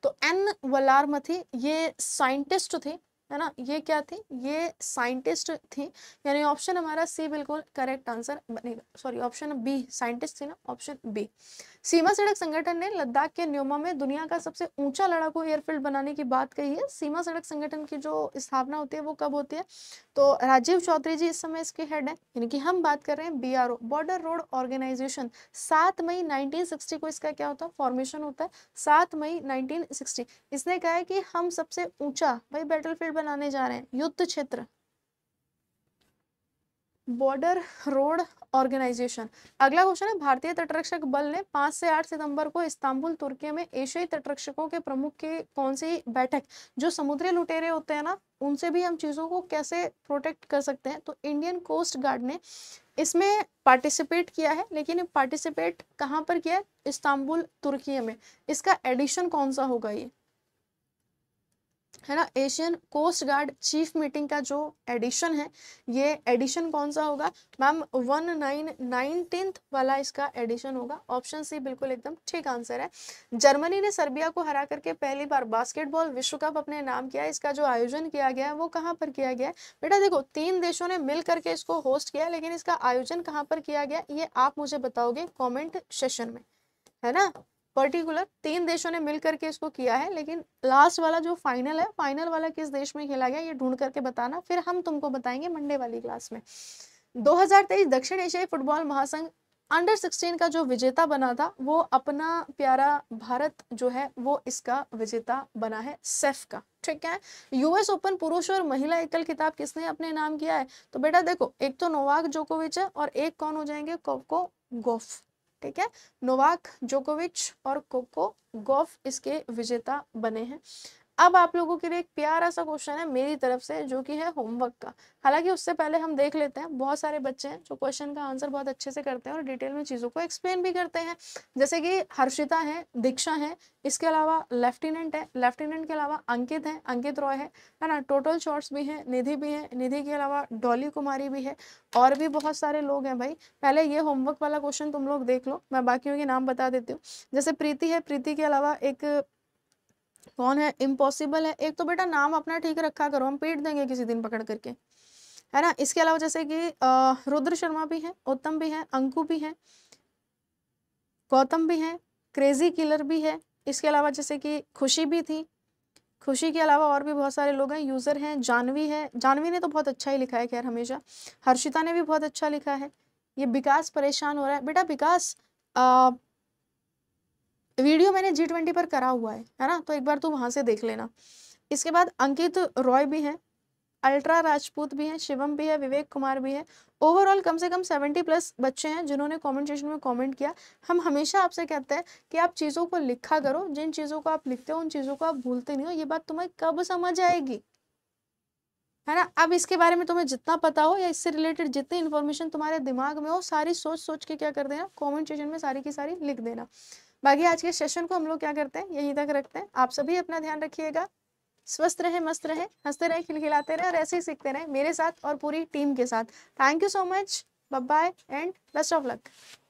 तो एन वलारमथी ये साइंटिस्ट थे है ना ये क्या थी ये साइंटिस्ट थी यानी ऑप्शन हमारा सी बिल्कुल करेक्ट आंसर बनेगा सॉरी ऑप्शन बी साइंटिस्ट थी ना ऑप्शन बी सीमा सड़क संगठन ने लद्दाख के न्योमा में दुनिया का सबसे ऊंचा लड़ाकू एयरफील्ड बनाने की बात कही है सीमा सड़क संगठन की जो स्थापना होती है वो कब होती है तो राजीव चौधरी जी इस समय इसके हेड है इनकी हम बात कर रहे हैं बी बॉर्डर रोड ऑर्गेनाइजेशन सात मई नाइनटीन को इसका क्या होता है फॉर्मेशन होता है सात मई नाइनटीन इसने कहा है कि हम सबसे ऊंचा भाई बैटल बनाने जा रहे हैं युद्ध क्षेत्र बॉर्डर रोड ऑर्गेनाइजेशन अगला क्वेश्चन है भारतीय तटरक्षक बल ने 5 से 8 सितंबर को इस्तांबुल तुर्की में एशियाई तटरक्षकों के प्रमुख की कौन सी बैठक जो समुद्री लुटेरे होते हैं ना उनसे भी हम चीज़ों को कैसे प्रोटेक्ट कर सकते हैं तो इंडियन कोस्ट गार्ड ने इसमें पार्टिसिपेट किया है लेकिन पार्टिसिपेट कहाँ पर किया है इस्तांबुल तुर्की में इसका एडिशन कौन सा होगा ये है ना Asian coast guard chief meeting का जो एडिशन है ये एडिशन कौन सा होगा मैम वन नाइन नाइनटीन वाला इसका एडिशन होगा ऑप्शन सी बिल्कुल एकदम ठीक आंसर है जर्मनी ने सर्बिया को हरा करके पहली बार बास्केटबॉल विश्व कप अपने नाम किया इसका जो आयोजन किया गया है वो कहाँ पर किया गया है बेटा देखो तीन देशों ने मिल करके इसको होस्ट किया लेकिन इसका आयोजन कहाँ पर किया गया ये आप मुझे बताओगे कॉमेंट सेशन में है ना पर्टिकुलर तीन देशों ने मिल करके इसको किया है लेकिन लास्ट वाला जो फाइनल है फाइनल वाला किस देश में खेला गया ये ढूंढ करके बताना फिर हम तुमको बताएंगे मंडे वाली क्लास में 2023 दक्षिण एशियाई फुटबॉल महासंघ अंडर 16 का जो विजेता बना था वो अपना प्यारा भारत जो है वो इसका विजेता बना है सेफ का ठीक है यूएस ओपन पुरुष और महिला एकल खिताब किसने अपने नाम किया है तो बेटा देखो एक तो नोवाक जोकोविच है और एक कौन हो जाएंगे कोको गोफ ठीक है नोवाक जोकोविच और कोको गोफ इसके विजेता बने हैं अब आप लोगों के लिए एक प्यारा सा क्वेश्चन है मेरी तरफ से जो कि है होमवर्क का हालांकि उससे पहले हम देख लेते हैं बहुत सारे बच्चे हैं जो क्वेश्चन का आंसर बहुत अच्छे से करते हैं और डिटेल में चीज़ों को एक्सप्लेन भी करते हैं जैसे कि हर्षिता है दीक्षा है इसके अलावा लेफ्टिनेंट है लेफ्टिनेंट के अलावा अंकित है अंकित रॉय है है ना टोटल शॉर्ट्स भी हैं निधि भी है निधि के अलावा डॉली कुमारी भी है और भी बहुत सारे लोग हैं भाई पहले ये होमवर्क वाला क्वेश्चन तुम लोग देख लो मैं बाकी के नाम बता देती हूँ जैसे प्रीति है प्रीति के अलावा एक कौन है इम्पॉसिबल है एक तो बेटा नाम अपना ठीक रखा करो हम पीट देंगे किसी दिन पकड़ करके है ना इसके अलावा जैसे कि रुद्र शर्मा भी है उत्तम भी है अंकु भी है गौतम भी है क्रेजी किलर भी है इसके अलावा जैसे कि खुशी भी थी खुशी के अलावा और भी बहुत सारे लोग हैं यूज़र हैं जानवी है जानवी ने तो बहुत अच्छा ही लिखा है खैर हमेशा हर्षिता ने भी बहुत अच्छा लिखा है ये विकास परेशान हो रहा है बेटा विकास वीडियो मैंने जी ट्वेंटी पर करा हुआ है है ना तो एक बार तो वहाँ से देख लेना इसके बाद अंकित रॉय भी हैं अल्ट्रा राजपूत भी हैं शिवम भी है विवेक कुमार भी है ओवरऑल कम से कम सेवेंटी प्लस बच्चे हैं जिन्होंने कमेंट सेशन में कमेंट किया हम हमेशा आपसे कहते हैं कि आप चीज़ों को लिखा करो जिन चीज़ों को आप लिखते हो उन चीज़ों को आप भूलते नहीं हो ये बात तुम्हें कब समझ आएगी है ना अब इसके बारे में तुम्हें जितना पता हो या इससे रिलेटेड जितनी इन्फॉर्मेशन तुम्हारे दिमाग में हो सारी सोच सोच के क्या कर देना कॉमेंट सेशन में सारी की सारी लिख देना बाकी आज के सेशन को हम लोग क्या करते हैं यहीं तक रखते हैं आप सभी अपना ध्यान रखिएगा स्वस्थ रहे मस्त रहे हंसते रहे खिलखिलाते रहे और ऐसे ही सीखते रहे मेरे साथ और पूरी टीम के साथ thank you so much bye and best of luck